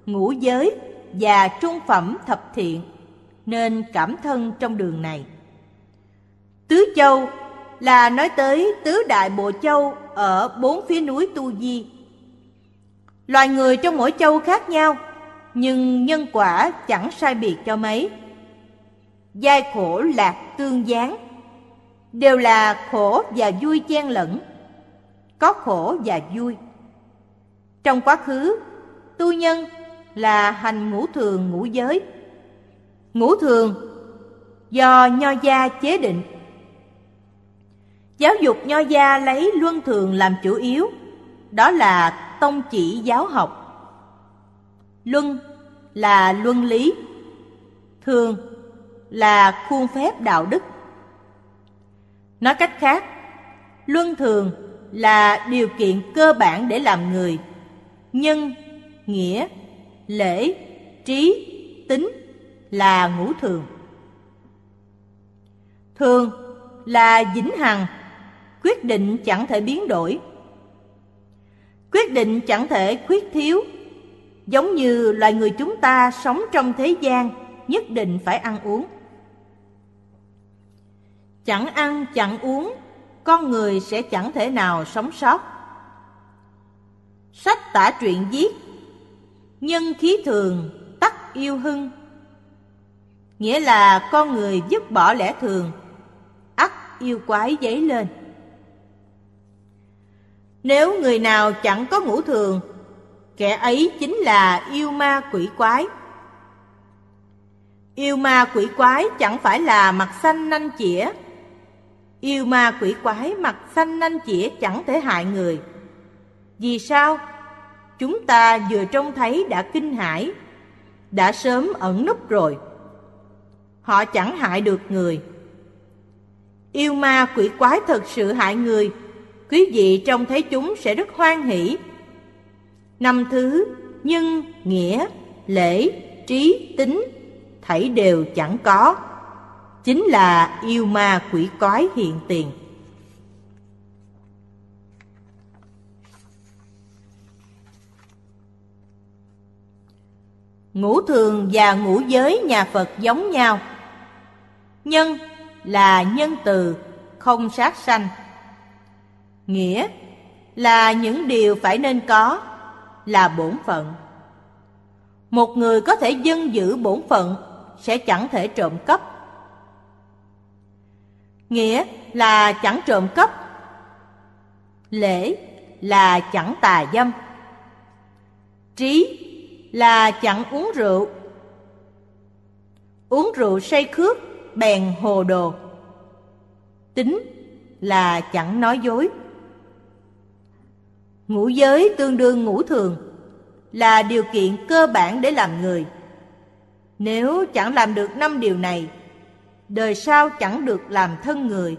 ngũ giới và trung phẩm thập thiện, nên cảm thân trong đường này. Tứ châu là nói tới tứ đại bộ châu ở bốn phía núi Tu Di. Loài người trong mỗi châu khác nhau, nhưng nhân quả chẳng sai biệt cho mấy. Giai khổ lạc tương gián, đều là khổ và vui chen lẫn, có khổ và vui. Trong quá khứ, tu nhân là hành ngũ thường ngũ giới. Ngũ thường do Nho gia chế định. Giáo dục Nho gia lấy luân thường làm chủ yếu, đó là tông chỉ giáo học. Luân là luân lý, thường là khuôn phép đạo đức. Nói cách khác, luân thường là điều kiện cơ bản để làm người nhân, nghĩa, lễ, trí, tính là ngũ thường. Thường là vĩnh hằng, quyết định chẳng thể biến đổi. Quyết định chẳng thể khuyết thiếu, giống như loài người chúng ta sống trong thế gian nhất định phải ăn uống. Chẳng ăn, chẳng uống, con người sẽ chẳng thể nào sống sót Sách tả truyện viết Nhân khí thường tắc yêu hưng Nghĩa là con người dứt bỏ lẽ thường Ắt yêu quái dấy lên Nếu người nào chẳng có ngũ thường Kẻ ấy chính là yêu ma quỷ quái Yêu ma quỷ quái chẳng phải là mặt xanh nanh chĩa Yêu ma quỷ quái mặt xanh nanh chĩa chẳng thể hại người vì sao? Chúng ta vừa trông thấy đã kinh hãi, đã sớm ẩn núp rồi. Họ chẳng hại được người. Yêu ma quỷ quái thật sự hại người, quý vị trông thấy chúng sẽ rất hoan hỷ. Năm thứ, nhân, nghĩa, lễ, trí, tính, thảy đều chẳng có. Chính là yêu ma quỷ quái hiện tiền. Ngũ thường và ngũ giới nhà Phật giống nhau. Nhân là nhân từ, không sát sanh. Nghĩa là những điều phải nên có, là bổn phận. Một người có thể dân giữ bổn phận sẽ chẳng thể trộm cắp. Nghĩa là chẳng trộm cắp. Lễ là chẳng tà dâm. Trí là chẳng uống rượu Uống rượu say khước bèn hồ đồ Tính là chẳng nói dối Ngũ giới tương đương ngũ thường Là điều kiện cơ bản để làm người Nếu chẳng làm được năm điều này Đời sau chẳng được làm thân người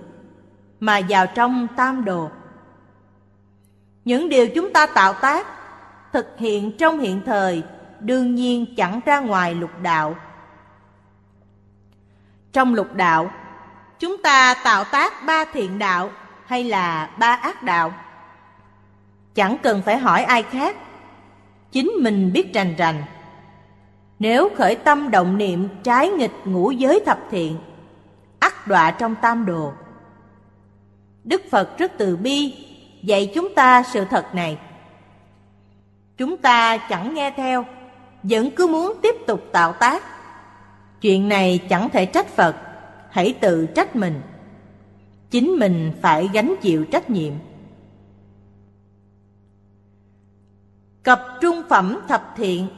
Mà vào trong tam đồ Những điều chúng ta tạo tác Thực hiện trong hiện thời đương nhiên chẳng ra ngoài lục đạo. Trong lục đạo, chúng ta tạo tác ba thiện đạo hay là ba ác đạo? Chẳng cần phải hỏi ai khác, chính mình biết rành rành. Nếu khởi tâm động niệm trái nghịch ngũ giới thập thiện, ắt đọa trong tam đồ. Đức Phật rất từ bi, dạy chúng ta sự thật này. Chúng ta chẳng nghe theo, vẫn cứ muốn tiếp tục tạo tác. Chuyện này chẳng thể trách Phật, hãy tự trách mình. Chính mình phải gánh chịu trách nhiệm. cập trung phẩm thập thiện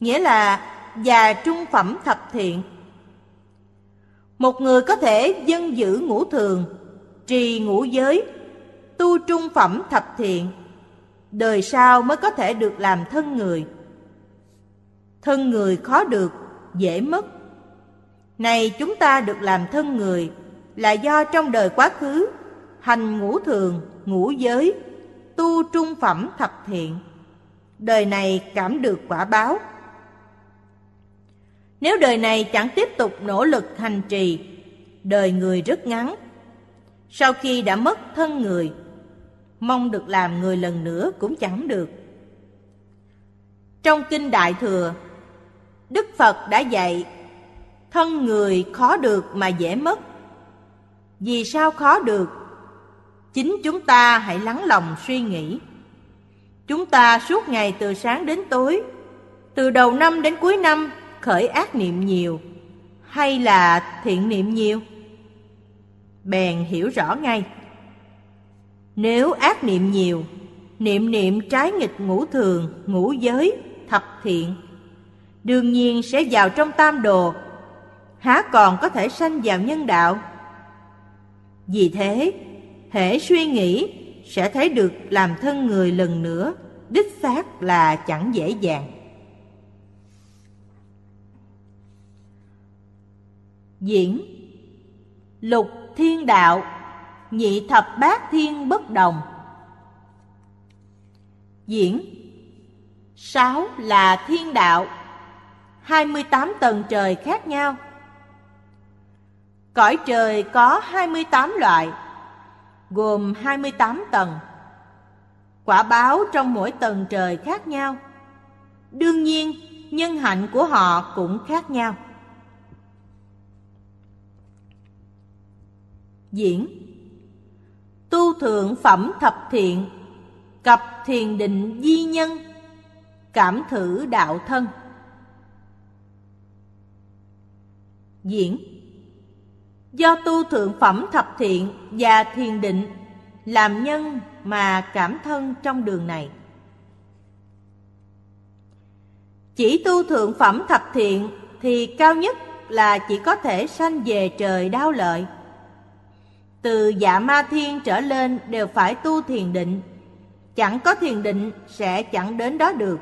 Nghĩa là già trung phẩm thập thiện Một người có thể dân giữ ngũ thường, trì ngũ giới, tu trung phẩm thập thiện đời sau mới có thể được làm thân người. Thân người khó được, dễ mất. Này chúng ta được làm thân người là do trong đời quá khứ hành ngũ thường, ngũ giới, tu trung phẩm thập thiện. Đời này cảm được quả báo. Nếu đời này chẳng tiếp tục nỗ lực hành trì, đời người rất ngắn. Sau khi đã mất thân người, mong được làm người lần nữa cũng chẳng được. Trong Kinh Đại Thừa, Đức Phật đã dạy Thân người khó được mà dễ mất Vì sao khó được? Chính chúng ta hãy lắng lòng suy nghĩ Chúng ta suốt ngày từ sáng đến tối Từ đầu năm đến cuối năm khởi ác niệm nhiều Hay là thiện niệm nhiều? Bèn hiểu rõ ngay nếu ác niệm nhiều, niệm niệm trái nghịch ngũ thường, ngũ giới, thập thiện, đương nhiên sẽ vào trong tam đồ, há còn có thể sanh vào nhân đạo. Vì thế, thể suy nghĩ sẽ thấy được làm thân người lần nữa, đích xác là chẳng dễ dàng. Diễn Lục Thiên Đạo nhị thập bát thiên bất đồng diễn sáu là thiên đạo hai mươi tám tầng trời khác nhau Cõi trời có hai mươi tám loại Gồm hai mươi tám tầng Quả báo trong mỗi tầng trời khác nhau Đương nhiên nhân hạnh của họ cũng khác nhau Diễn tu thượng phẩm thập thiện, cập thiền định di nhân, cảm thử đạo thân. Diễn Do tu thượng phẩm thập thiện và thiền định làm nhân mà cảm thân trong đường này. Chỉ tu thượng phẩm thập thiện thì cao nhất là chỉ có thể sanh về trời đau lợi từ dạ ma thiên trở lên đều phải tu thiền định. Chẳng có thiền định sẽ chẳng đến đó được.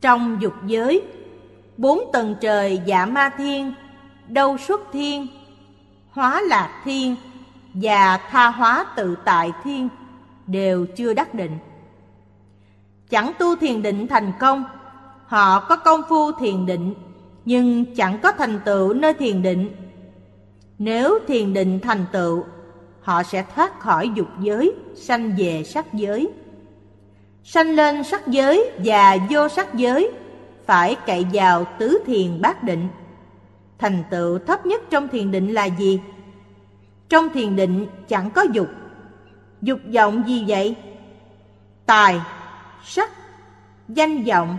Trong dục giới, bốn tầng trời dạ ma thiên, đâu xuất thiên, hóa lạc thiên và tha hóa tự tại thiên đều chưa đắc định. Chẳng tu thiền định thành công, họ có công phu thiền định nhưng chẳng có thành tựu nơi thiền định nếu thiền định thành tựu, họ sẽ thoát khỏi dục giới, sanh về sắc giới. Sanh lên sắc giới và vô sắc giới phải cậy vào tứ thiền bát định. Thành tựu thấp nhất trong thiền định là gì? Trong thiền định chẳng có dục. Dục vọng gì vậy? Tài, sắc, danh vọng,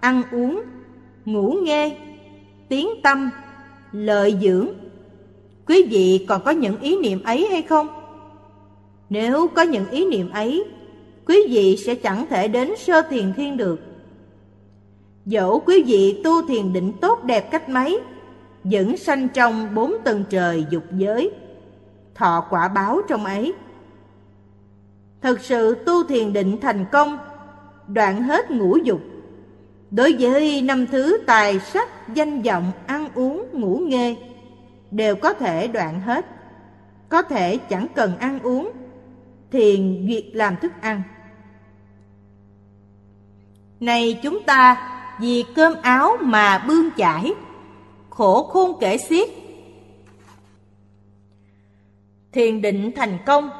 ăn uống, ngủ nghe, tiếng tâm, lợi dưỡng quý vị còn có những ý niệm ấy hay không? Nếu có những ý niệm ấy, quý vị sẽ chẳng thể đến sơ thiền thiên được. Dẫu quý vị tu thiền định tốt đẹp cách mấy, vẫn sanh trong bốn tầng trời dục giới, thọ quả báo trong ấy. thật sự tu thiền định thành công, đoạn hết ngũ dục. Đối với năm thứ tài sắc, danh vọng, ăn uống, ngủ nghê, đều có thể đoạn hết có thể chẳng cần ăn uống thiền duyệt làm thức ăn này chúng ta vì cơm áo mà bươn chải khổ khôn kể xiết thiền định thành công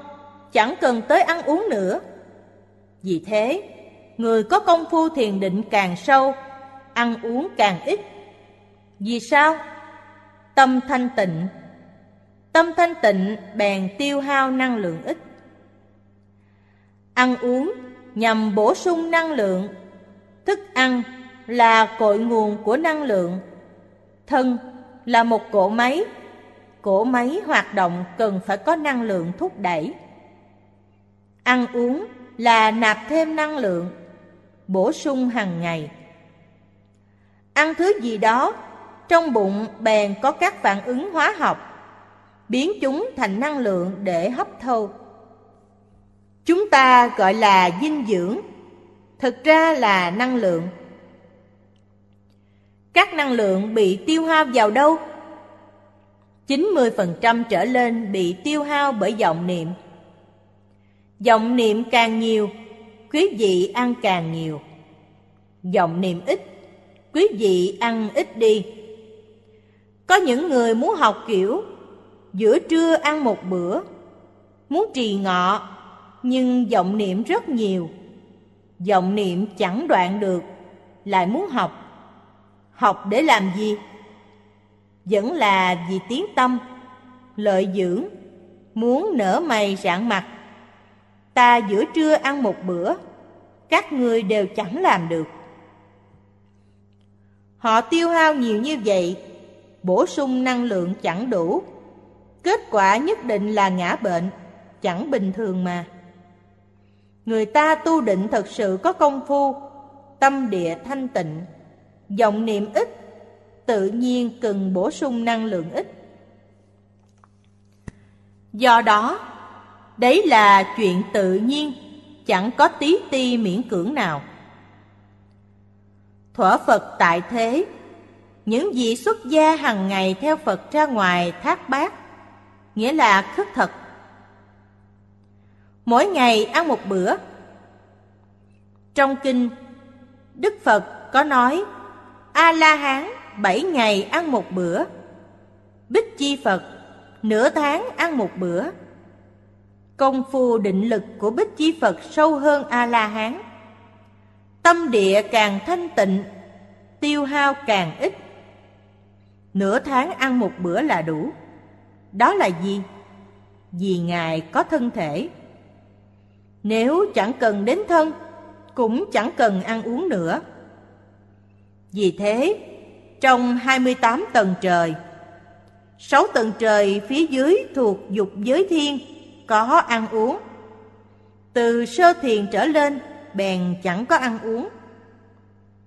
chẳng cần tới ăn uống nữa vì thế người có công phu thiền định càng sâu ăn uống càng ít vì sao Tâm thanh tịnh Tâm thanh tịnh bèn tiêu hao năng lượng ít Ăn uống nhằm bổ sung năng lượng Thức ăn là cội nguồn của năng lượng Thân là một cỗ máy Cỗ máy hoạt động cần phải có năng lượng thúc đẩy Ăn uống là nạp thêm năng lượng Bổ sung hàng ngày Ăn thứ gì đó trong bụng bèn có các phản ứng hóa học, biến chúng thành năng lượng để hấp thu Chúng ta gọi là dinh dưỡng, thực ra là năng lượng. Các năng lượng bị tiêu hao vào đâu? 90% trở lên bị tiêu hao bởi vọng niệm. Vọng niệm càng nhiều, quý vị ăn càng nhiều. Vọng niệm ít, quý vị ăn ít đi có những người muốn học kiểu giữa trưa ăn một bữa, muốn trì ngọ nhưng vọng niệm rất nhiều. Vọng niệm chẳng đoạn được, lại muốn học. Học để làm gì? Vẫn là vì tiếng tâm, lợi dưỡng, muốn nở mày rạng mặt. Ta giữa trưa ăn một bữa, các người đều chẳng làm được. Họ tiêu hao nhiều như vậy bổ sung năng lượng chẳng đủ. Kết quả nhất định là ngã bệnh, chẳng bình thường mà. Người ta tu định thật sự có công phu, tâm địa thanh tịnh, vọng niệm ít, tự nhiên cần bổ sung năng lượng ít. Do đó, đấy là chuyện tự nhiên, chẳng có tí ti miễn cưỡng nào. Thỏa Phật tại thế những vị xuất gia hàng ngày theo Phật ra ngoài thác bát, nghĩa là khất thực. Mỗi ngày ăn một bữa. Trong kinh, Đức Phật có nói: A La Hán bảy ngày ăn một bữa. Bích Chi Phật nửa tháng ăn một bữa. Công phu định lực của Bích Chi Phật sâu hơn A La Hán. Tâm địa càng thanh tịnh, tiêu hao càng ít nửa tháng ăn một bữa là đủ. Đó là gì? Vì Ngài có thân thể. Nếu chẳng cần đến thân, cũng chẳng cần ăn uống nữa. Vì thế, trong 28 tầng trời, 6 tầng trời phía dưới thuộc dục giới thiên có ăn uống. Từ sơ thiền trở lên bèn chẳng có ăn uống.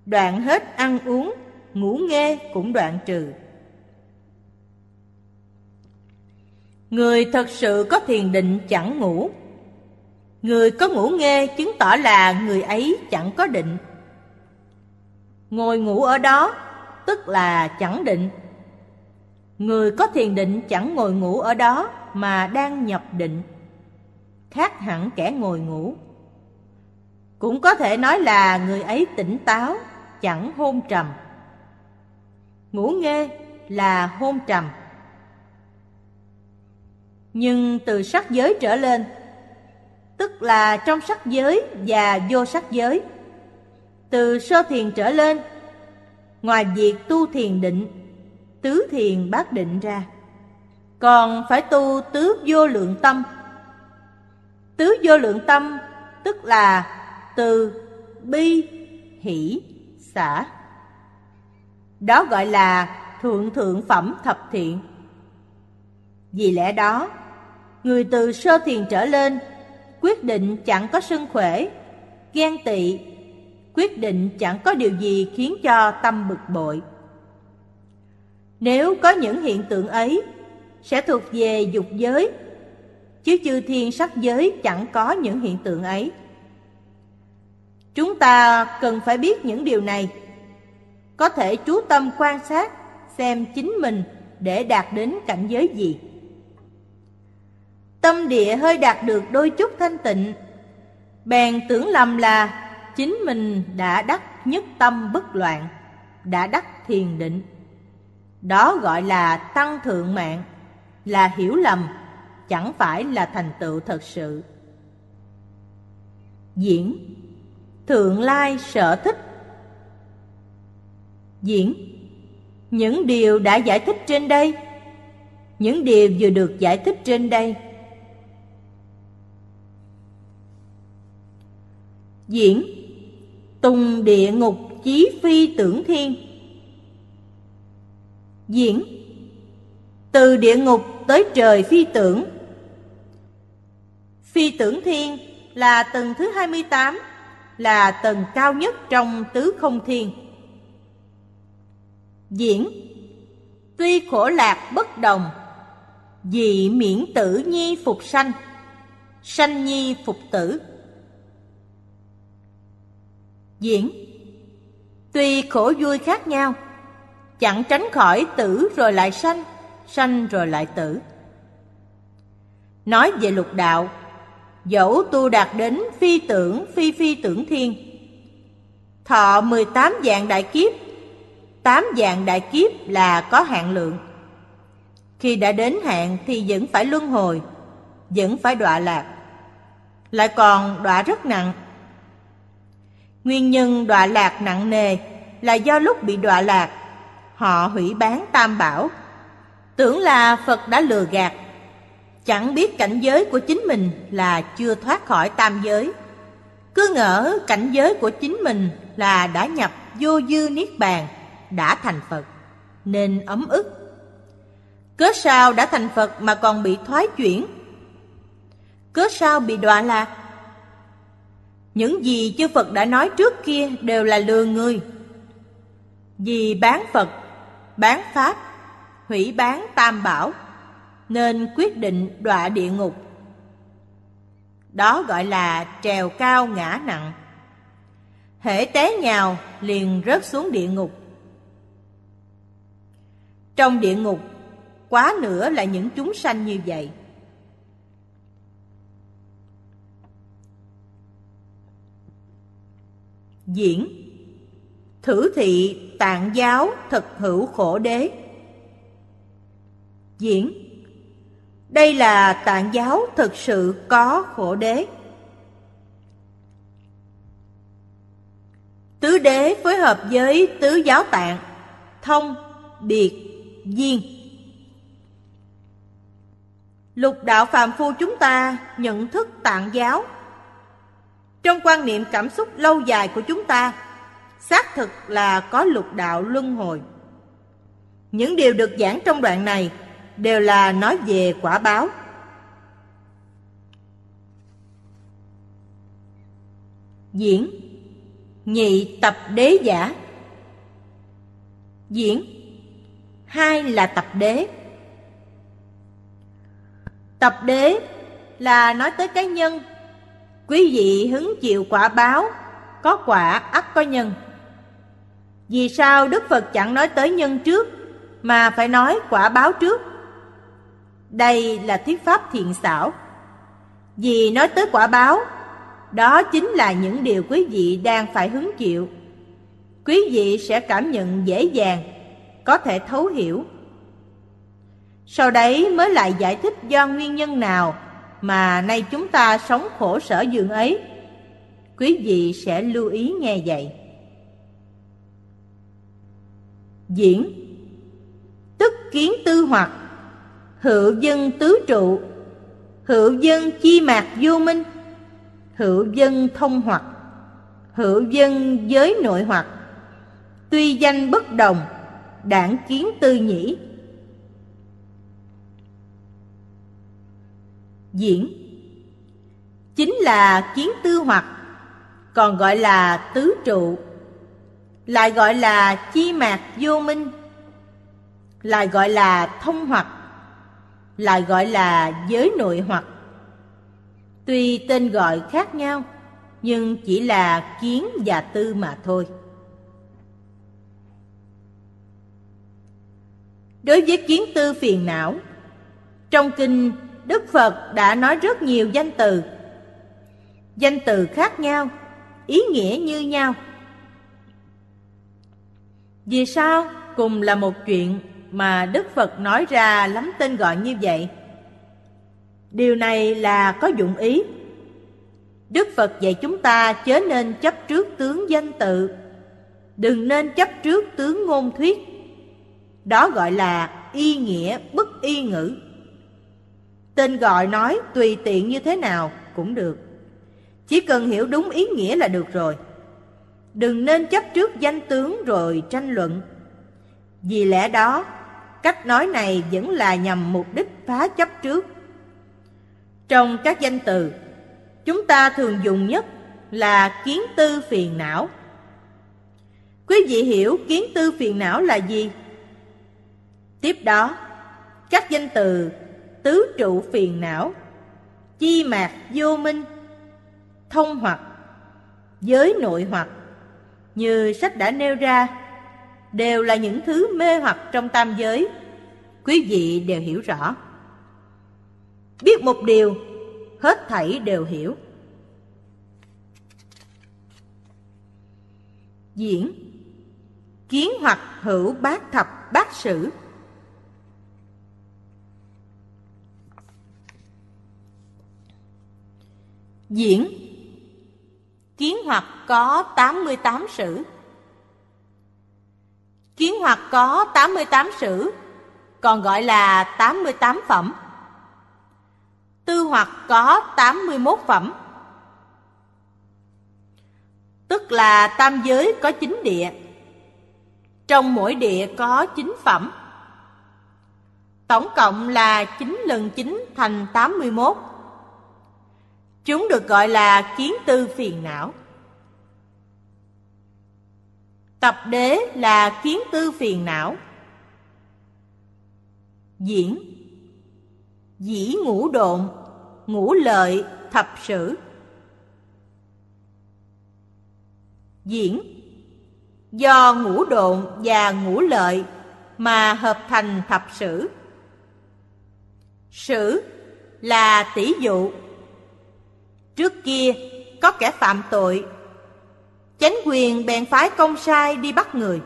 Đoạn hết ăn uống, ngủ nghe cũng đoạn trừ. Người thật sự có thiền định chẳng ngủ Người có ngủ nghe chứng tỏ là người ấy chẳng có định Ngồi ngủ ở đó tức là chẳng định Người có thiền định chẳng ngồi ngủ ở đó mà đang nhập định Khác hẳn kẻ ngồi ngủ Cũng có thể nói là người ấy tỉnh táo chẳng hôn trầm Ngủ nghe là hôn trầm nhưng từ sắc giới trở lên tức là trong sắc giới và vô sắc giới từ sơ thiền trở lên ngoài việc tu thiền định tứ thiền bát định ra còn phải tu tứ vô lượng tâm tứ vô lượng tâm tức là từ bi hỷ xả đó gọi là thượng thượng phẩm thập thiện vì lẽ đó Người từ sơ thiền trở lên Quyết định chẳng có sân khỏe Ghen tị Quyết định chẳng có điều gì khiến cho tâm bực bội Nếu có những hiện tượng ấy Sẽ thuộc về dục giới Chứ chư thiên sắc giới chẳng có những hiện tượng ấy Chúng ta cần phải biết những điều này Có thể chú tâm quan sát Xem chính mình để đạt đến cảnh giới gì tâm địa hơi đạt được đôi chút thanh tịnh. Bèn tưởng lầm là chính mình đã đắc nhất tâm bất loạn, đã đắc thiền định. Đó gọi là tăng thượng mạng, là hiểu lầm, chẳng phải là thành tựu thật sự. Diễn Thượng lai sở thích Diễn Những điều đã giải thích trên đây Những điều vừa được giải thích trên đây Diễn Tùng địa ngục chí phi tưởng thiên Diễn Từ địa ngục tới trời phi tưởng Phi tưởng thiên là tầng thứ hai mươi tám Là tầng cao nhất trong tứ không thiên Diễn Tuy khổ lạc bất đồng Dị miễn tử nhi phục sanh Sanh nhi phục tử diễn tuy khổ vui khác nhau chẳng tránh khỏi tử rồi lại sanh sanh rồi lại tử nói về lục đạo dẫu tu đạt đến phi tưởng phi phi tưởng thiên thọ mười tám dạng đại kiếp tám dạng đại kiếp là có hạn lượng khi đã đến hạn thì vẫn phải luân hồi vẫn phải đọa lạc lại còn đọa rất nặng Nguyên nhân đọa lạc nặng nề là do lúc bị đọa lạc, họ hủy bán tam bảo. Tưởng là Phật đã lừa gạt, chẳng biết cảnh giới của chính mình là chưa thoát khỏi tam giới. Cứ ngỡ cảnh giới của chính mình là đã nhập vô dư niết bàn, đã thành Phật, nên ấm ức. Cớ sao đã thành Phật mà còn bị thoái chuyển? Cớ sao bị đọa lạc? Những gì chư Phật đã nói trước kia đều là lừa người Vì bán Phật, bán Pháp, hủy bán Tam Bảo Nên quyết định đọa địa ngục Đó gọi là trèo cao ngã nặng Hễ té nhào liền rớt xuống địa ngục Trong địa ngục quá nữa là những chúng sanh như vậy Diễn Thử thị tạng giáo thực hữu khổ đế Diễn Đây là tạng giáo thực sự có khổ đế Tứ đế phối hợp với tứ giáo tạng Thông, biệt, duyên Lục đạo phàm phu chúng ta nhận thức tạng giáo trong quan niệm cảm xúc lâu dài của chúng ta, xác thực là có lục đạo luân hồi. Những điều được giảng trong đoạn này đều là nói về quả báo. Diễn Nhị tập đế giả Diễn Hai là tập đế Tập đế là nói tới cái nhân quý vị hứng chịu quả báo có quả ắt có nhân vì sao đức phật chẳng nói tới nhân trước mà phải nói quả báo trước đây là thuyết pháp thiện xảo vì nói tới quả báo đó chính là những điều quý vị đang phải hứng chịu quý vị sẽ cảm nhận dễ dàng có thể thấu hiểu sau đấy mới lại giải thích do nguyên nhân nào mà nay chúng ta sống khổ sở giường ấy. Quý vị sẽ lưu ý nghe vậy. Diễn Tức kiến tư hoặc Hữu dân tứ trụ Hữu dân chi mạc vô minh Hữu dân thông hoặc Hữu dân giới nội hoặc Tuy danh bất đồng Đảng kiến tư nhĩ diễn chính là kiến tư hoặc còn gọi là tứ trụ lại gọi là chi mạc vô minh lại gọi là thông hoặc lại gọi là giới nội hoặc tuy tên gọi khác nhau nhưng chỉ là kiến và tư mà thôi đối với kiến tư phiền não trong kinh Đức Phật đã nói rất nhiều danh từ. Danh từ khác nhau, ý nghĩa như nhau. Vì sao cùng là một chuyện mà Đức Phật nói ra lắm tên gọi như vậy? Điều này là có dụng ý. Đức Phật dạy chúng ta chớ nên chấp trước tướng danh tự, đừng nên chấp trước tướng ngôn thuyết. Đó gọi là y nghĩa bất y ngữ. Tên gọi nói tùy tiện như thế nào cũng được. Chỉ cần hiểu đúng ý nghĩa là được rồi. Đừng nên chấp trước danh tướng rồi tranh luận. Vì lẽ đó, cách nói này vẫn là nhằm mục đích phá chấp trước. Trong các danh từ, chúng ta thường dùng nhất là kiến tư phiền não. Quý vị hiểu kiến tư phiền não là gì? Tiếp đó, các danh từ tứ trụ phiền não, chi mạc vô minh, thông hoặc, giới nội hoặc, như sách đã nêu ra, đều là những thứ mê hoặc trong tam giới. Quý vị đều hiểu rõ. Biết một điều, hết thảy đều hiểu. Diễn Kiến hoặc hữu bát thập bát sử Diễn Kiến hoặc có 88 sử Kiến hoặc có 88 sử Còn gọi là 88 phẩm Tư hoặc có 81 phẩm Tức là tam giới có 9 địa Trong mỗi địa có 9 phẩm Tổng cộng là 9 lần 9 thành 81 Chúng được gọi là kiến tư phiền não. Tập đế là kiến tư phiền não. Diễn Dĩ ngũ độn, ngũ lợi, thập sử. Diễn Do ngũ độn và ngũ lợi mà hợp thành thập sử. Sử là tỷ dụ Trước kia có kẻ phạm tội Chánh quyền bèn phái công sai đi bắt người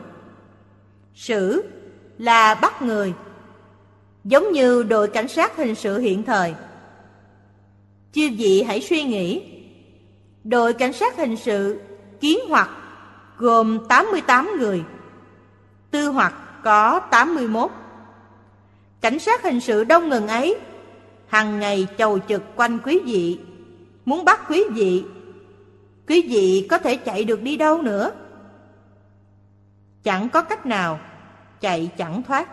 Sử là bắt người Giống như đội cảnh sát hình sự hiện thời Chư vị hãy suy nghĩ Đội cảnh sát hình sự kiến hoặc gồm 88 người Tư hoặc có 81 Cảnh sát hình sự đông ngần ấy hàng ngày chầu trực quanh quý vị muốn bắt quý vị quý vị có thể chạy được đi đâu nữa chẳng có cách nào chạy chẳng thoát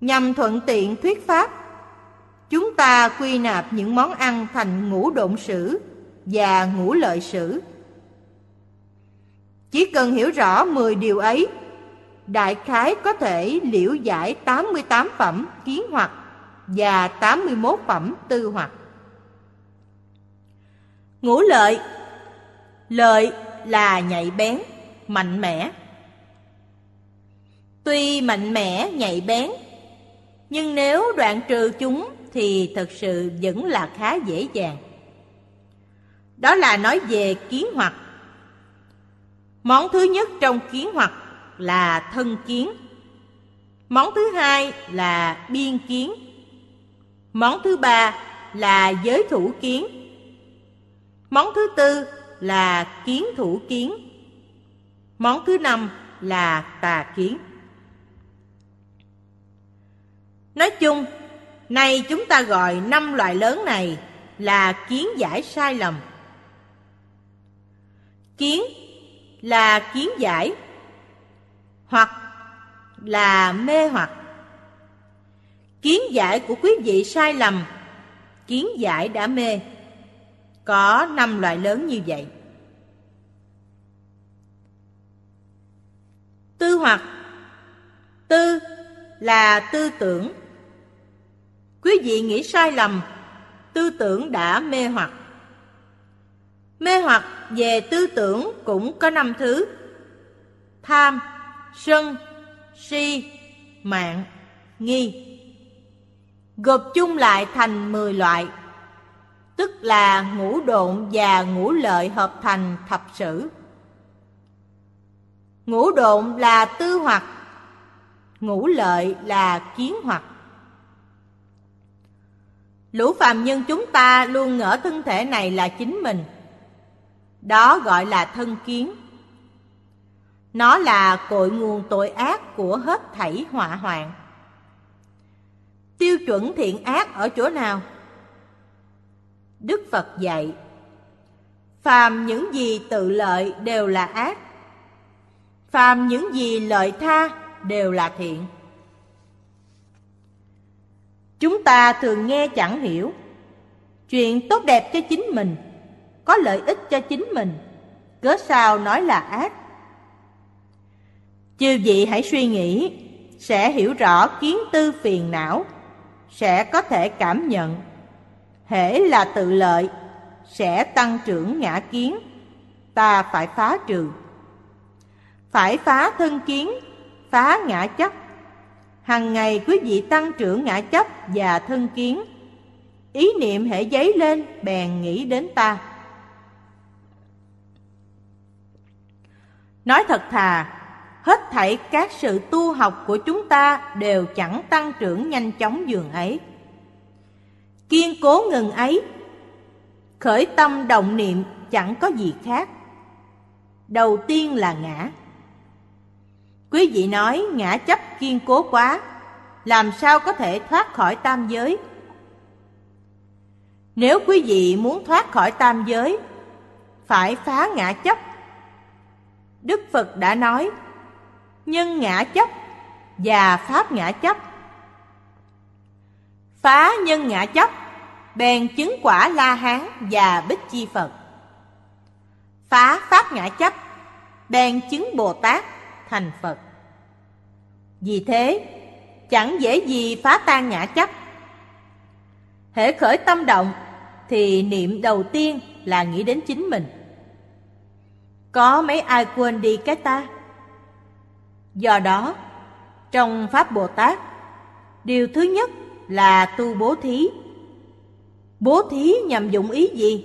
nhằm thuận tiện thuyết pháp chúng ta quy nạp những món ăn thành ngũ độn sử và ngũ lợi sử chỉ cần hiểu rõ 10 điều ấy đại khái có thể liễu giải 88 phẩm kiến hoặc và 81 phẩm tư hoặc ngũ lợi lợi là nhạy bén mạnh mẽ tuy mạnh mẽ nhạy bén nhưng nếu đoạn trừ chúng thì thực sự vẫn là khá dễ dàng đó là nói về kiến hoặc món thứ nhất trong kiến hoặc là thân kiến món thứ hai là biên kiến món thứ ba là giới thủ kiến Món thứ tư là kiến thủ kiến. Món thứ năm là tà kiến. Nói chung, nay chúng ta gọi năm loại lớn này là kiến giải sai lầm. Kiến là kiến giải hoặc là mê hoặc. Kiến giải của quý vị sai lầm, kiến giải đã mê. Có năm loại lớn như vậy. Tư hoặc Tư là tư tưởng. Quý vị nghĩ sai lầm, tư tưởng đã mê hoặc. Mê hoặc về tư tưởng cũng có năm thứ. Tham, sân, si, mạng, nghi. Gộp chung lại thành mười loại tức là ngũ độn và ngũ lợi hợp thành thập sử. Ngũ độn là tư hoặc, ngũ lợi là kiến hoặc. Lũ phàm nhân chúng ta luôn ngỡ thân thể này là chính mình. Đó gọi là thân kiến. Nó là cội nguồn tội ác của hết thảy họa hoạn. Tiêu chuẩn thiện ác ở chỗ nào? Đức Phật dạy Phàm những gì tự lợi đều là ác Phàm những gì lợi tha đều là thiện Chúng ta thường nghe chẳng hiểu Chuyện tốt đẹp cho chính mình Có lợi ích cho chính mình Cớ sao nói là ác Chư vị hãy suy nghĩ Sẽ hiểu rõ kiến tư phiền não Sẽ có thể cảm nhận hễ là tự lợi sẽ tăng trưởng ngã kiến ta phải phá trừ phải phá thân kiến phá ngã chấp hằng ngày quý vị tăng trưởng ngã chấp và thân kiến ý niệm hệ giấy lên bèn nghĩ đến ta nói thật thà hết thảy các sự tu học của chúng ta đều chẳng tăng trưởng nhanh chóng giường ấy kiên cố ngừng ấy khởi tâm động niệm chẳng có gì khác đầu tiên là ngã quý vị nói ngã chấp kiên cố quá làm sao có thể thoát khỏi tam giới nếu quý vị muốn thoát khỏi tam giới phải phá ngã chấp đức phật đã nói nhân ngã chấp và pháp ngã chấp phá nhân ngã chấp bèn chứng quả La Hán và Bích Chi Phật. Phá Pháp ngã chấp, bèn chứng Bồ Tát thành Phật. Vì thế, chẳng dễ gì phá tan ngã chấp. Hễ khởi tâm động thì niệm đầu tiên là nghĩ đến chính mình. Có mấy ai quên đi cái ta? Do đó, trong Pháp Bồ Tát, điều thứ nhất là tu bố thí Bố thí nhằm dụng ý gì?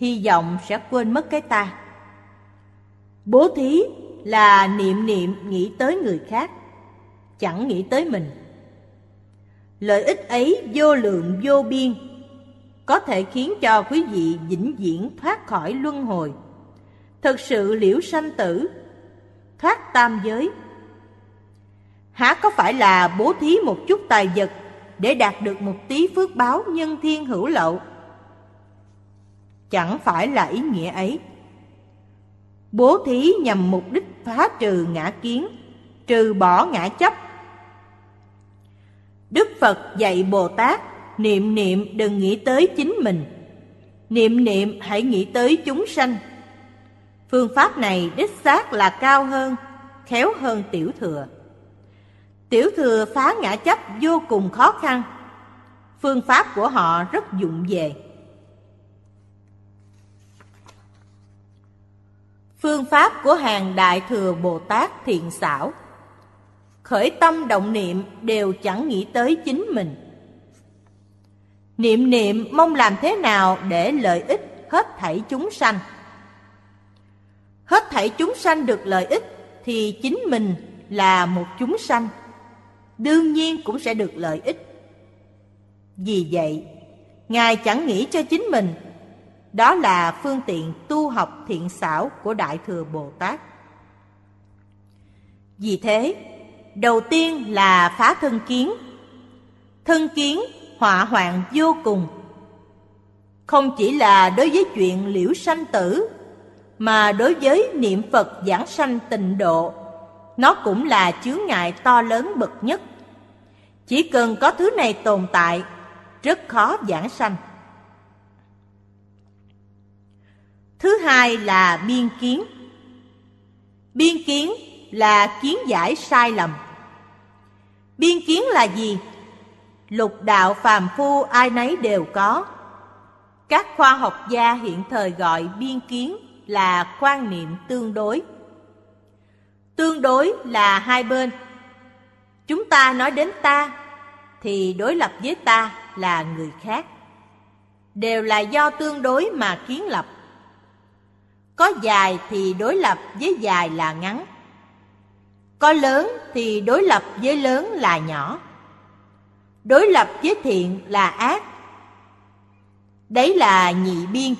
Hy vọng sẽ quên mất cái ta. Bố thí là niệm niệm nghĩ tới người khác, chẳng nghĩ tới mình. Lợi ích ấy vô lượng vô biên, có thể khiến cho quý vị vĩnh viễn thoát khỏi luân hồi, thực sự liễu sanh tử, thoát tam giới. Há có phải là bố thí một chút tài vật để đạt được một tí phước báo nhân thiên hữu lậu. Chẳng phải là ý nghĩa ấy. Bố thí nhằm mục đích phá trừ ngã kiến, trừ bỏ ngã chấp. Đức Phật dạy Bồ Tát, niệm niệm đừng nghĩ tới chính mình. Niệm niệm hãy nghĩ tới chúng sanh. Phương pháp này đích xác là cao hơn, khéo hơn tiểu thừa. Tiểu thừa phá ngã chấp vô cùng khó khăn Phương pháp của họ rất dụng về Phương pháp của hàng Đại Thừa Bồ Tát thiện xảo Khởi tâm động niệm đều chẳng nghĩ tới chính mình Niệm niệm mong làm thế nào để lợi ích hết thảy chúng sanh Hết thảy chúng sanh được lợi ích Thì chính mình là một chúng sanh đương nhiên cũng sẽ được lợi ích. Vì vậy, Ngài chẳng nghĩ cho chính mình, đó là phương tiện tu học thiện xảo của Đại Thừa Bồ Tát. Vì thế, đầu tiên là phá thân kiến. Thân kiến họa hoạn vô cùng. Không chỉ là đối với chuyện liễu sanh tử, mà đối với niệm Phật giảng sanh tịnh độ nó cũng là chướng ngại to lớn bậc nhất. Chỉ cần có thứ này tồn tại, rất khó giảng sanh. Thứ hai là biên kiến. Biên kiến là kiến giải sai lầm. Biên kiến là gì? Lục đạo phàm phu ai nấy đều có. Các khoa học gia hiện thời gọi biên kiến là quan niệm tương đối tương đối là hai bên chúng ta nói đến ta thì đối lập với ta là người khác đều là do tương đối mà kiến lập có dài thì đối lập với dài là ngắn có lớn thì đối lập với lớn là nhỏ đối lập với thiện là ác đấy là nhị biên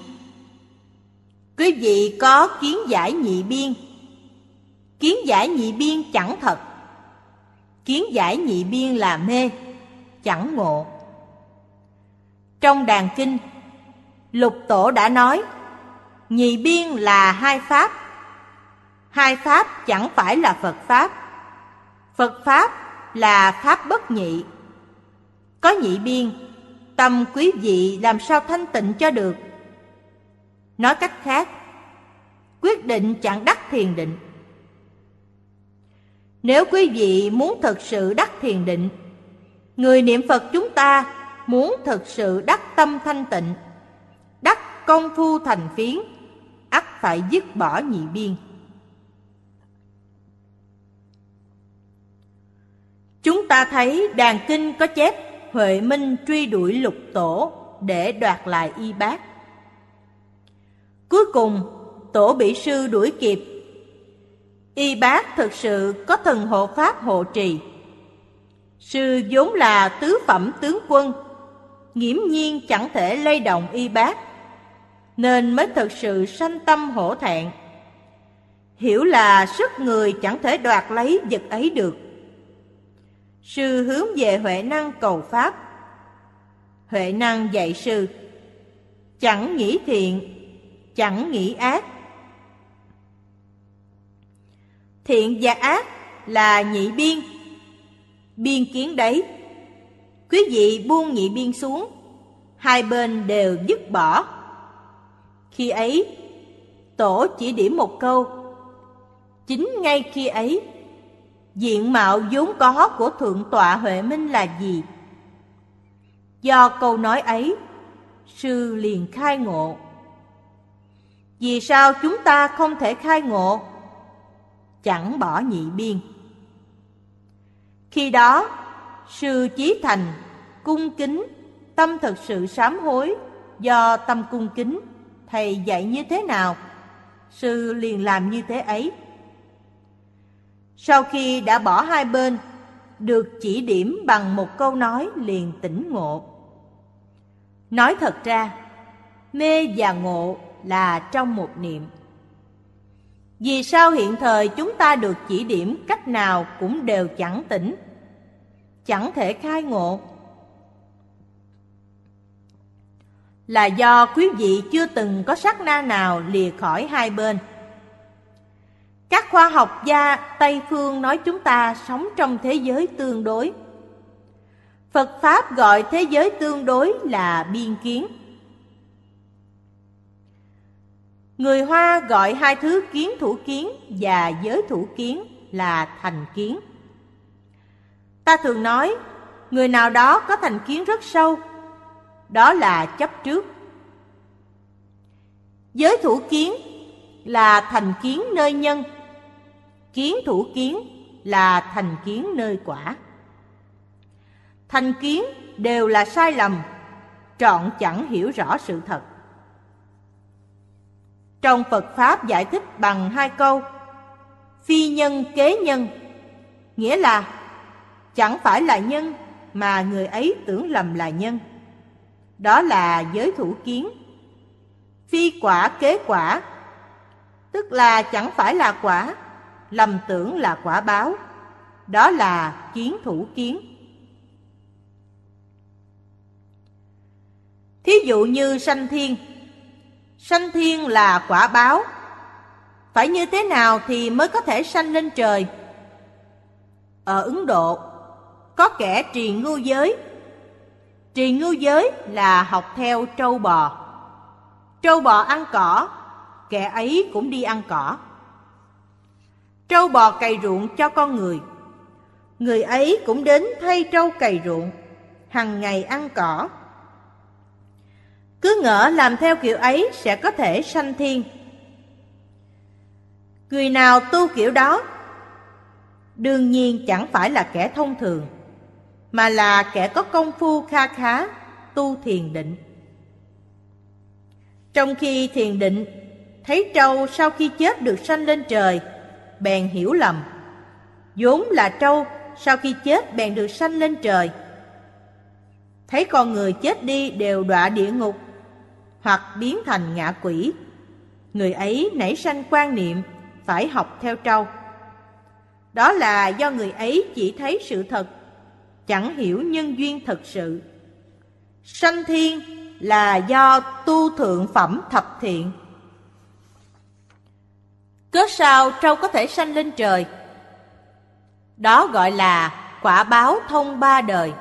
quý vị có kiến giải nhị biên Kiến giải nhị biên chẳng thật Kiến giải nhị biên là mê Chẳng ngộ Trong đàn kinh Lục tổ đã nói Nhị biên là hai pháp Hai pháp chẳng phải là Phật Pháp Phật Pháp là Pháp bất nhị Có nhị biên Tâm quý vị làm sao thanh tịnh cho được Nói cách khác Quyết định chẳng đắc thiền định nếu quý vị muốn thật sự đắc thiền định, người niệm Phật chúng ta muốn thật sự đắc tâm thanh tịnh, đắc công phu thành phiến, ắt phải dứt bỏ nhị biên. Chúng ta thấy đàn kinh có chép Huệ Minh truy đuổi lục tổ để đoạt lại y bác. Cuối cùng, tổ bị sư đuổi kịp Y bác thực sự có thần hộ pháp hộ trì Sư vốn là tứ phẩm tướng quân Nghiễm nhiên chẳng thể lay động y bác Nên mới thực sự sanh tâm hổ thẹn Hiểu là sức người chẳng thể đoạt lấy vật ấy được Sư hướng về Huệ Năng cầu Pháp Huệ Năng dạy sư Chẳng nghĩ thiện, chẳng nghĩ ác Thiện và ác là nhị biên Biên kiến đấy Quý vị buông nhị biên xuống Hai bên đều dứt bỏ Khi ấy Tổ chỉ điểm một câu Chính ngay khi ấy Diện mạo vốn có của Thượng tọa Huệ Minh là gì? Do câu nói ấy Sư liền khai ngộ Vì sao chúng ta không thể khai ngộ chẳng bỏ nhị biên khi đó sư chí thành cung kính tâm thật sự sám hối do tâm cung kính thầy dạy như thế nào sư liền làm như thế ấy sau khi đã bỏ hai bên được chỉ điểm bằng một câu nói liền tỉnh ngộ nói thật ra mê và ngộ là trong một niệm vì sao hiện thời chúng ta được chỉ điểm cách nào cũng đều chẳng tỉnh, chẳng thể khai ngộ? Là do quý vị chưa từng có sắc na nào lìa khỏi hai bên. Các khoa học gia Tây Phương nói chúng ta sống trong thế giới tương đối. Phật Pháp gọi thế giới tương đối là biên kiến. Người Hoa gọi hai thứ kiến thủ kiến và giới thủ kiến là thành kiến. Ta thường nói, người nào đó có thành kiến rất sâu, đó là chấp trước. Giới thủ kiến là thành kiến nơi nhân, kiến thủ kiến là thành kiến nơi quả. Thành kiến đều là sai lầm, trọn chẳng hiểu rõ sự thật trong Phật Pháp giải thích bằng hai câu Phi nhân kế nhân Nghĩa là chẳng phải là nhân mà người ấy tưởng lầm là nhân Đó là giới thủ kiến Phi quả kế quả Tức là chẳng phải là quả Lầm tưởng là quả báo Đó là kiến thủ kiến Thí dụ như sanh thiên Sanh thiên là quả báo Phải như thế nào thì mới có thể sanh lên trời Ở Ấn Độ Có kẻ trì ngưu giới Trì ngưu giới là học theo trâu bò Trâu bò ăn cỏ Kẻ ấy cũng đi ăn cỏ Trâu bò cày ruộng cho con người Người ấy cũng đến thay trâu cày ruộng Hằng ngày ăn cỏ cứ ngỡ làm theo kiểu ấy sẽ có thể sanh thiên. Người nào tu kiểu đó đương nhiên chẳng phải là kẻ thông thường, mà là kẻ có công phu kha khá, tu thiền định. Trong khi thiền định, thấy trâu sau khi chết được sanh lên trời, bèn hiểu lầm. vốn là trâu sau khi chết bèn được sanh lên trời. Thấy con người chết đi đều đọa địa ngục hoặc biến thành ngạ quỷ. Người ấy nảy sanh quan niệm phải học theo trâu. Đó là do người ấy chỉ thấy sự thật, chẳng hiểu nhân duyên thật sự. Sanh thiên là do tu thượng phẩm thập thiện. Cớ sao trâu có thể sanh lên trời? Đó gọi là quả báo thông ba đời.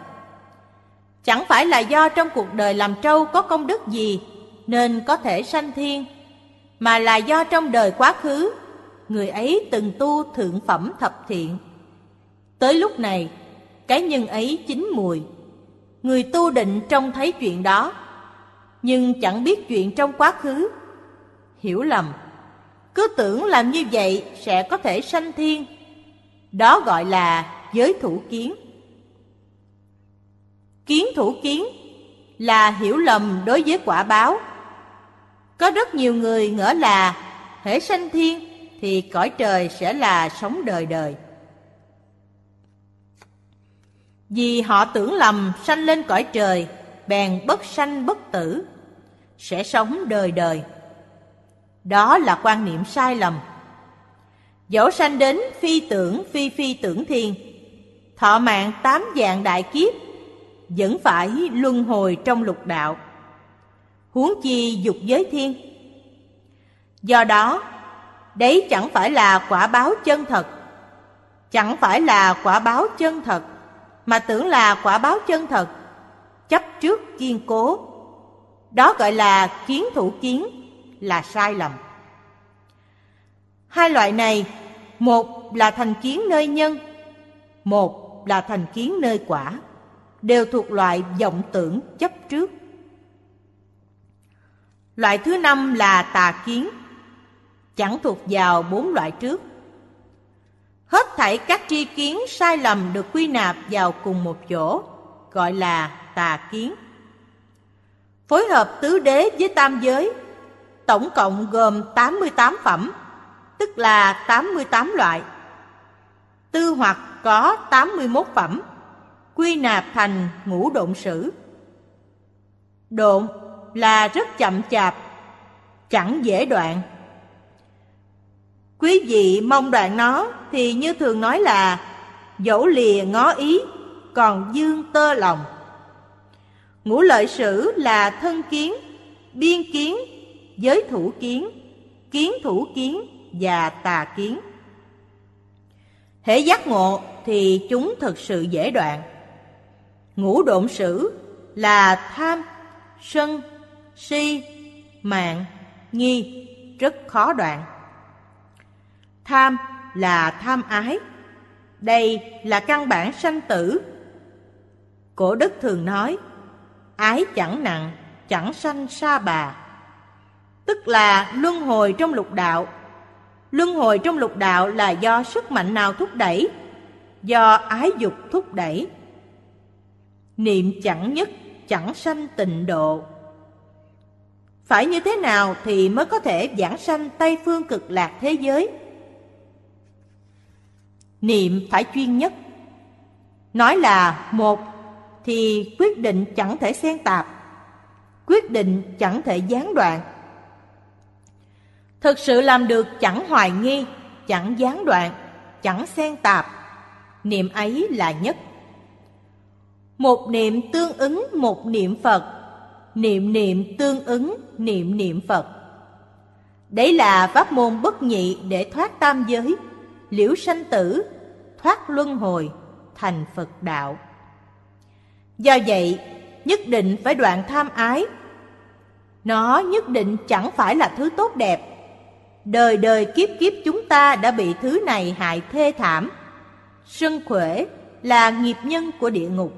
Chẳng phải là do trong cuộc đời làm trâu có công đức gì nên có thể sanh thiên mà là do trong đời quá khứ người ấy từng tu thượng phẩm thập thiện tới lúc này cái nhân ấy chín mùi người tu định trông thấy chuyện đó nhưng chẳng biết chuyện trong quá khứ hiểu lầm cứ tưởng làm như vậy sẽ có thể sanh thiên đó gọi là giới thủ kiến kiến thủ kiến là hiểu lầm đối với quả báo có rất nhiều người ngỡ là hễ sanh thiên thì cõi trời sẽ là sống đời đời. Vì họ tưởng lầm sanh lên cõi trời, bèn bất sanh bất tử, sẽ sống đời đời. Đó là quan niệm sai lầm. Dẫu sanh đến phi tưởng phi phi tưởng thiên, thọ mạng tám dạng đại kiếp, vẫn phải luân hồi trong lục đạo huống chi dục giới thiên. Do đó, đấy chẳng phải là quả báo chân thật. Chẳng phải là quả báo chân thật, mà tưởng là quả báo chân thật, chấp trước kiên cố. Đó gọi là kiến thủ kiến, là sai lầm. Hai loại này, một là thành kiến nơi nhân, một là thành kiến nơi quả, đều thuộc loại vọng tưởng chấp trước Loại thứ năm là tà kiến, chẳng thuộc vào bốn loại trước. Hết thảy các tri kiến sai lầm được quy nạp vào cùng một chỗ, gọi là tà kiến. Phối hợp tứ đế với tam giới, tổng cộng gồm 88 phẩm, tức là 88 loại. Tư hoặc có 81 phẩm, quy nạp thành ngũ độn sử. Độn là rất chậm chạp, chẳng dễ đoạn. Quý vị mong đoạn nó thì như thường nói là dẫu lìa ngó ý, còn dương tơ lòng. Ngũ lợi sử là thân kiến, biên kiến, giới thủ kiến, kiến thủ kiến và tà kiến. Hễ giác ngộ thì chúng thật sự dễ đoạn. Ngũ độn sử là tham, sân, si, mạng, nghi, rất khó đoạn. Tham là tham ái. Đây là căn bản sanh tử. Cổ đức thường nói, ái chẳng nặng, chẳng sanh sa bà. Tức là luân hồi trong lục đạo. Luân hồi trong lục đạo là do sức mạnh nào thúc đẩy? Do ái dục thúc đẩy. Niệm chẳng nhất, chẳng sanh tịnh độ phải như thế nào thì mới có thể giảng sanh Tây phương cực lạc thế giới? Niệm phải chuyên nhất. Nói là một thì quyết định chẳng thể xen tạp, quyết định chẳng thể gián đoạn. Thực sự làm được chẳng hoài nghi, chẳng gián đoạn, chẳng xen tạp, niệm ấy là nhất. Một niệm tương ứng một niệm Phật niệm niệm tương ứng niệm niệm Phật. Đấy là pháp môn bất nhị để thoát tam giới, liễu sanh tử, thoát luân hồi, thành Phật đạo. Do vậy, nhất định phải đoạn tham ái. Nó nhất định chẳng phải là thứ tốt đẹp. Đời đời kiếp kiếp chúng ta đã bị thứ này hại thê thảm. Sân khuể là nghiệp nhân của địa ngục.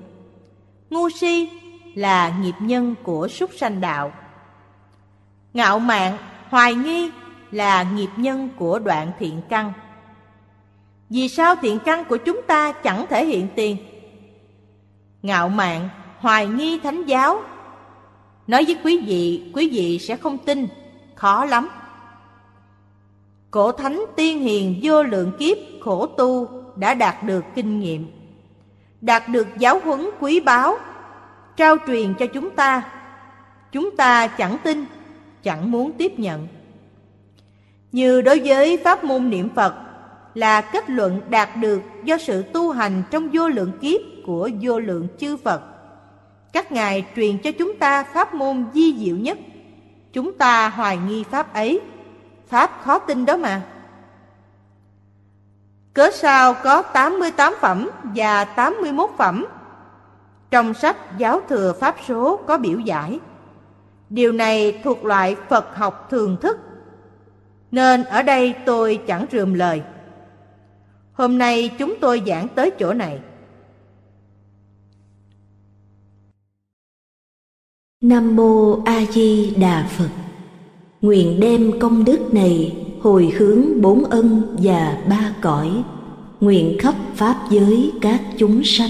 Ngu si là nghiệp nhân của súc sanh đạo. Ngạo mạn, hoài nghi là nghiệp nhân của đoạn thiện căn. Vì sao thiện căn của chúng ta chẳng thể hiện tiền? Ngạo mạn, hoài nghi thánh giáo. Nói với quý vị, quý vị sẽ không tin, khó lắm. Cổ thánh tiên hiền vô lượng kiếp khổ tu đã đạt được kinh nghiệm, đạt được giáo huấn quý báu trao truyền cho chúng ta chúng ta chẳng tin chẳng muốn tiếp nhận như đối với pháp môn niệm phật là kết luận đạt được do sự tu hành trong vô lượng kiếp của vô lượng chư phật các ngài truyền cho chúng ta pháp môn di diệu nhất chúng ta hoài nghi pháp ấy pháp khó tin đó mà cớ sao có 88 phẩm và 81 phẩm trong sách Giáo thừa Pháp số có biểu giải Điều này thuộc loại Phật học thường thức Nên ở đây tôi chẳng rườm lời Hôm nay chúng tôi giảng tới chỗ này Nam Mô A Di Đà Phật Nguyện đem công đức này hồi hướng bốn ân và ba cõi Nguyện khắp Pháp giới các chúng sanh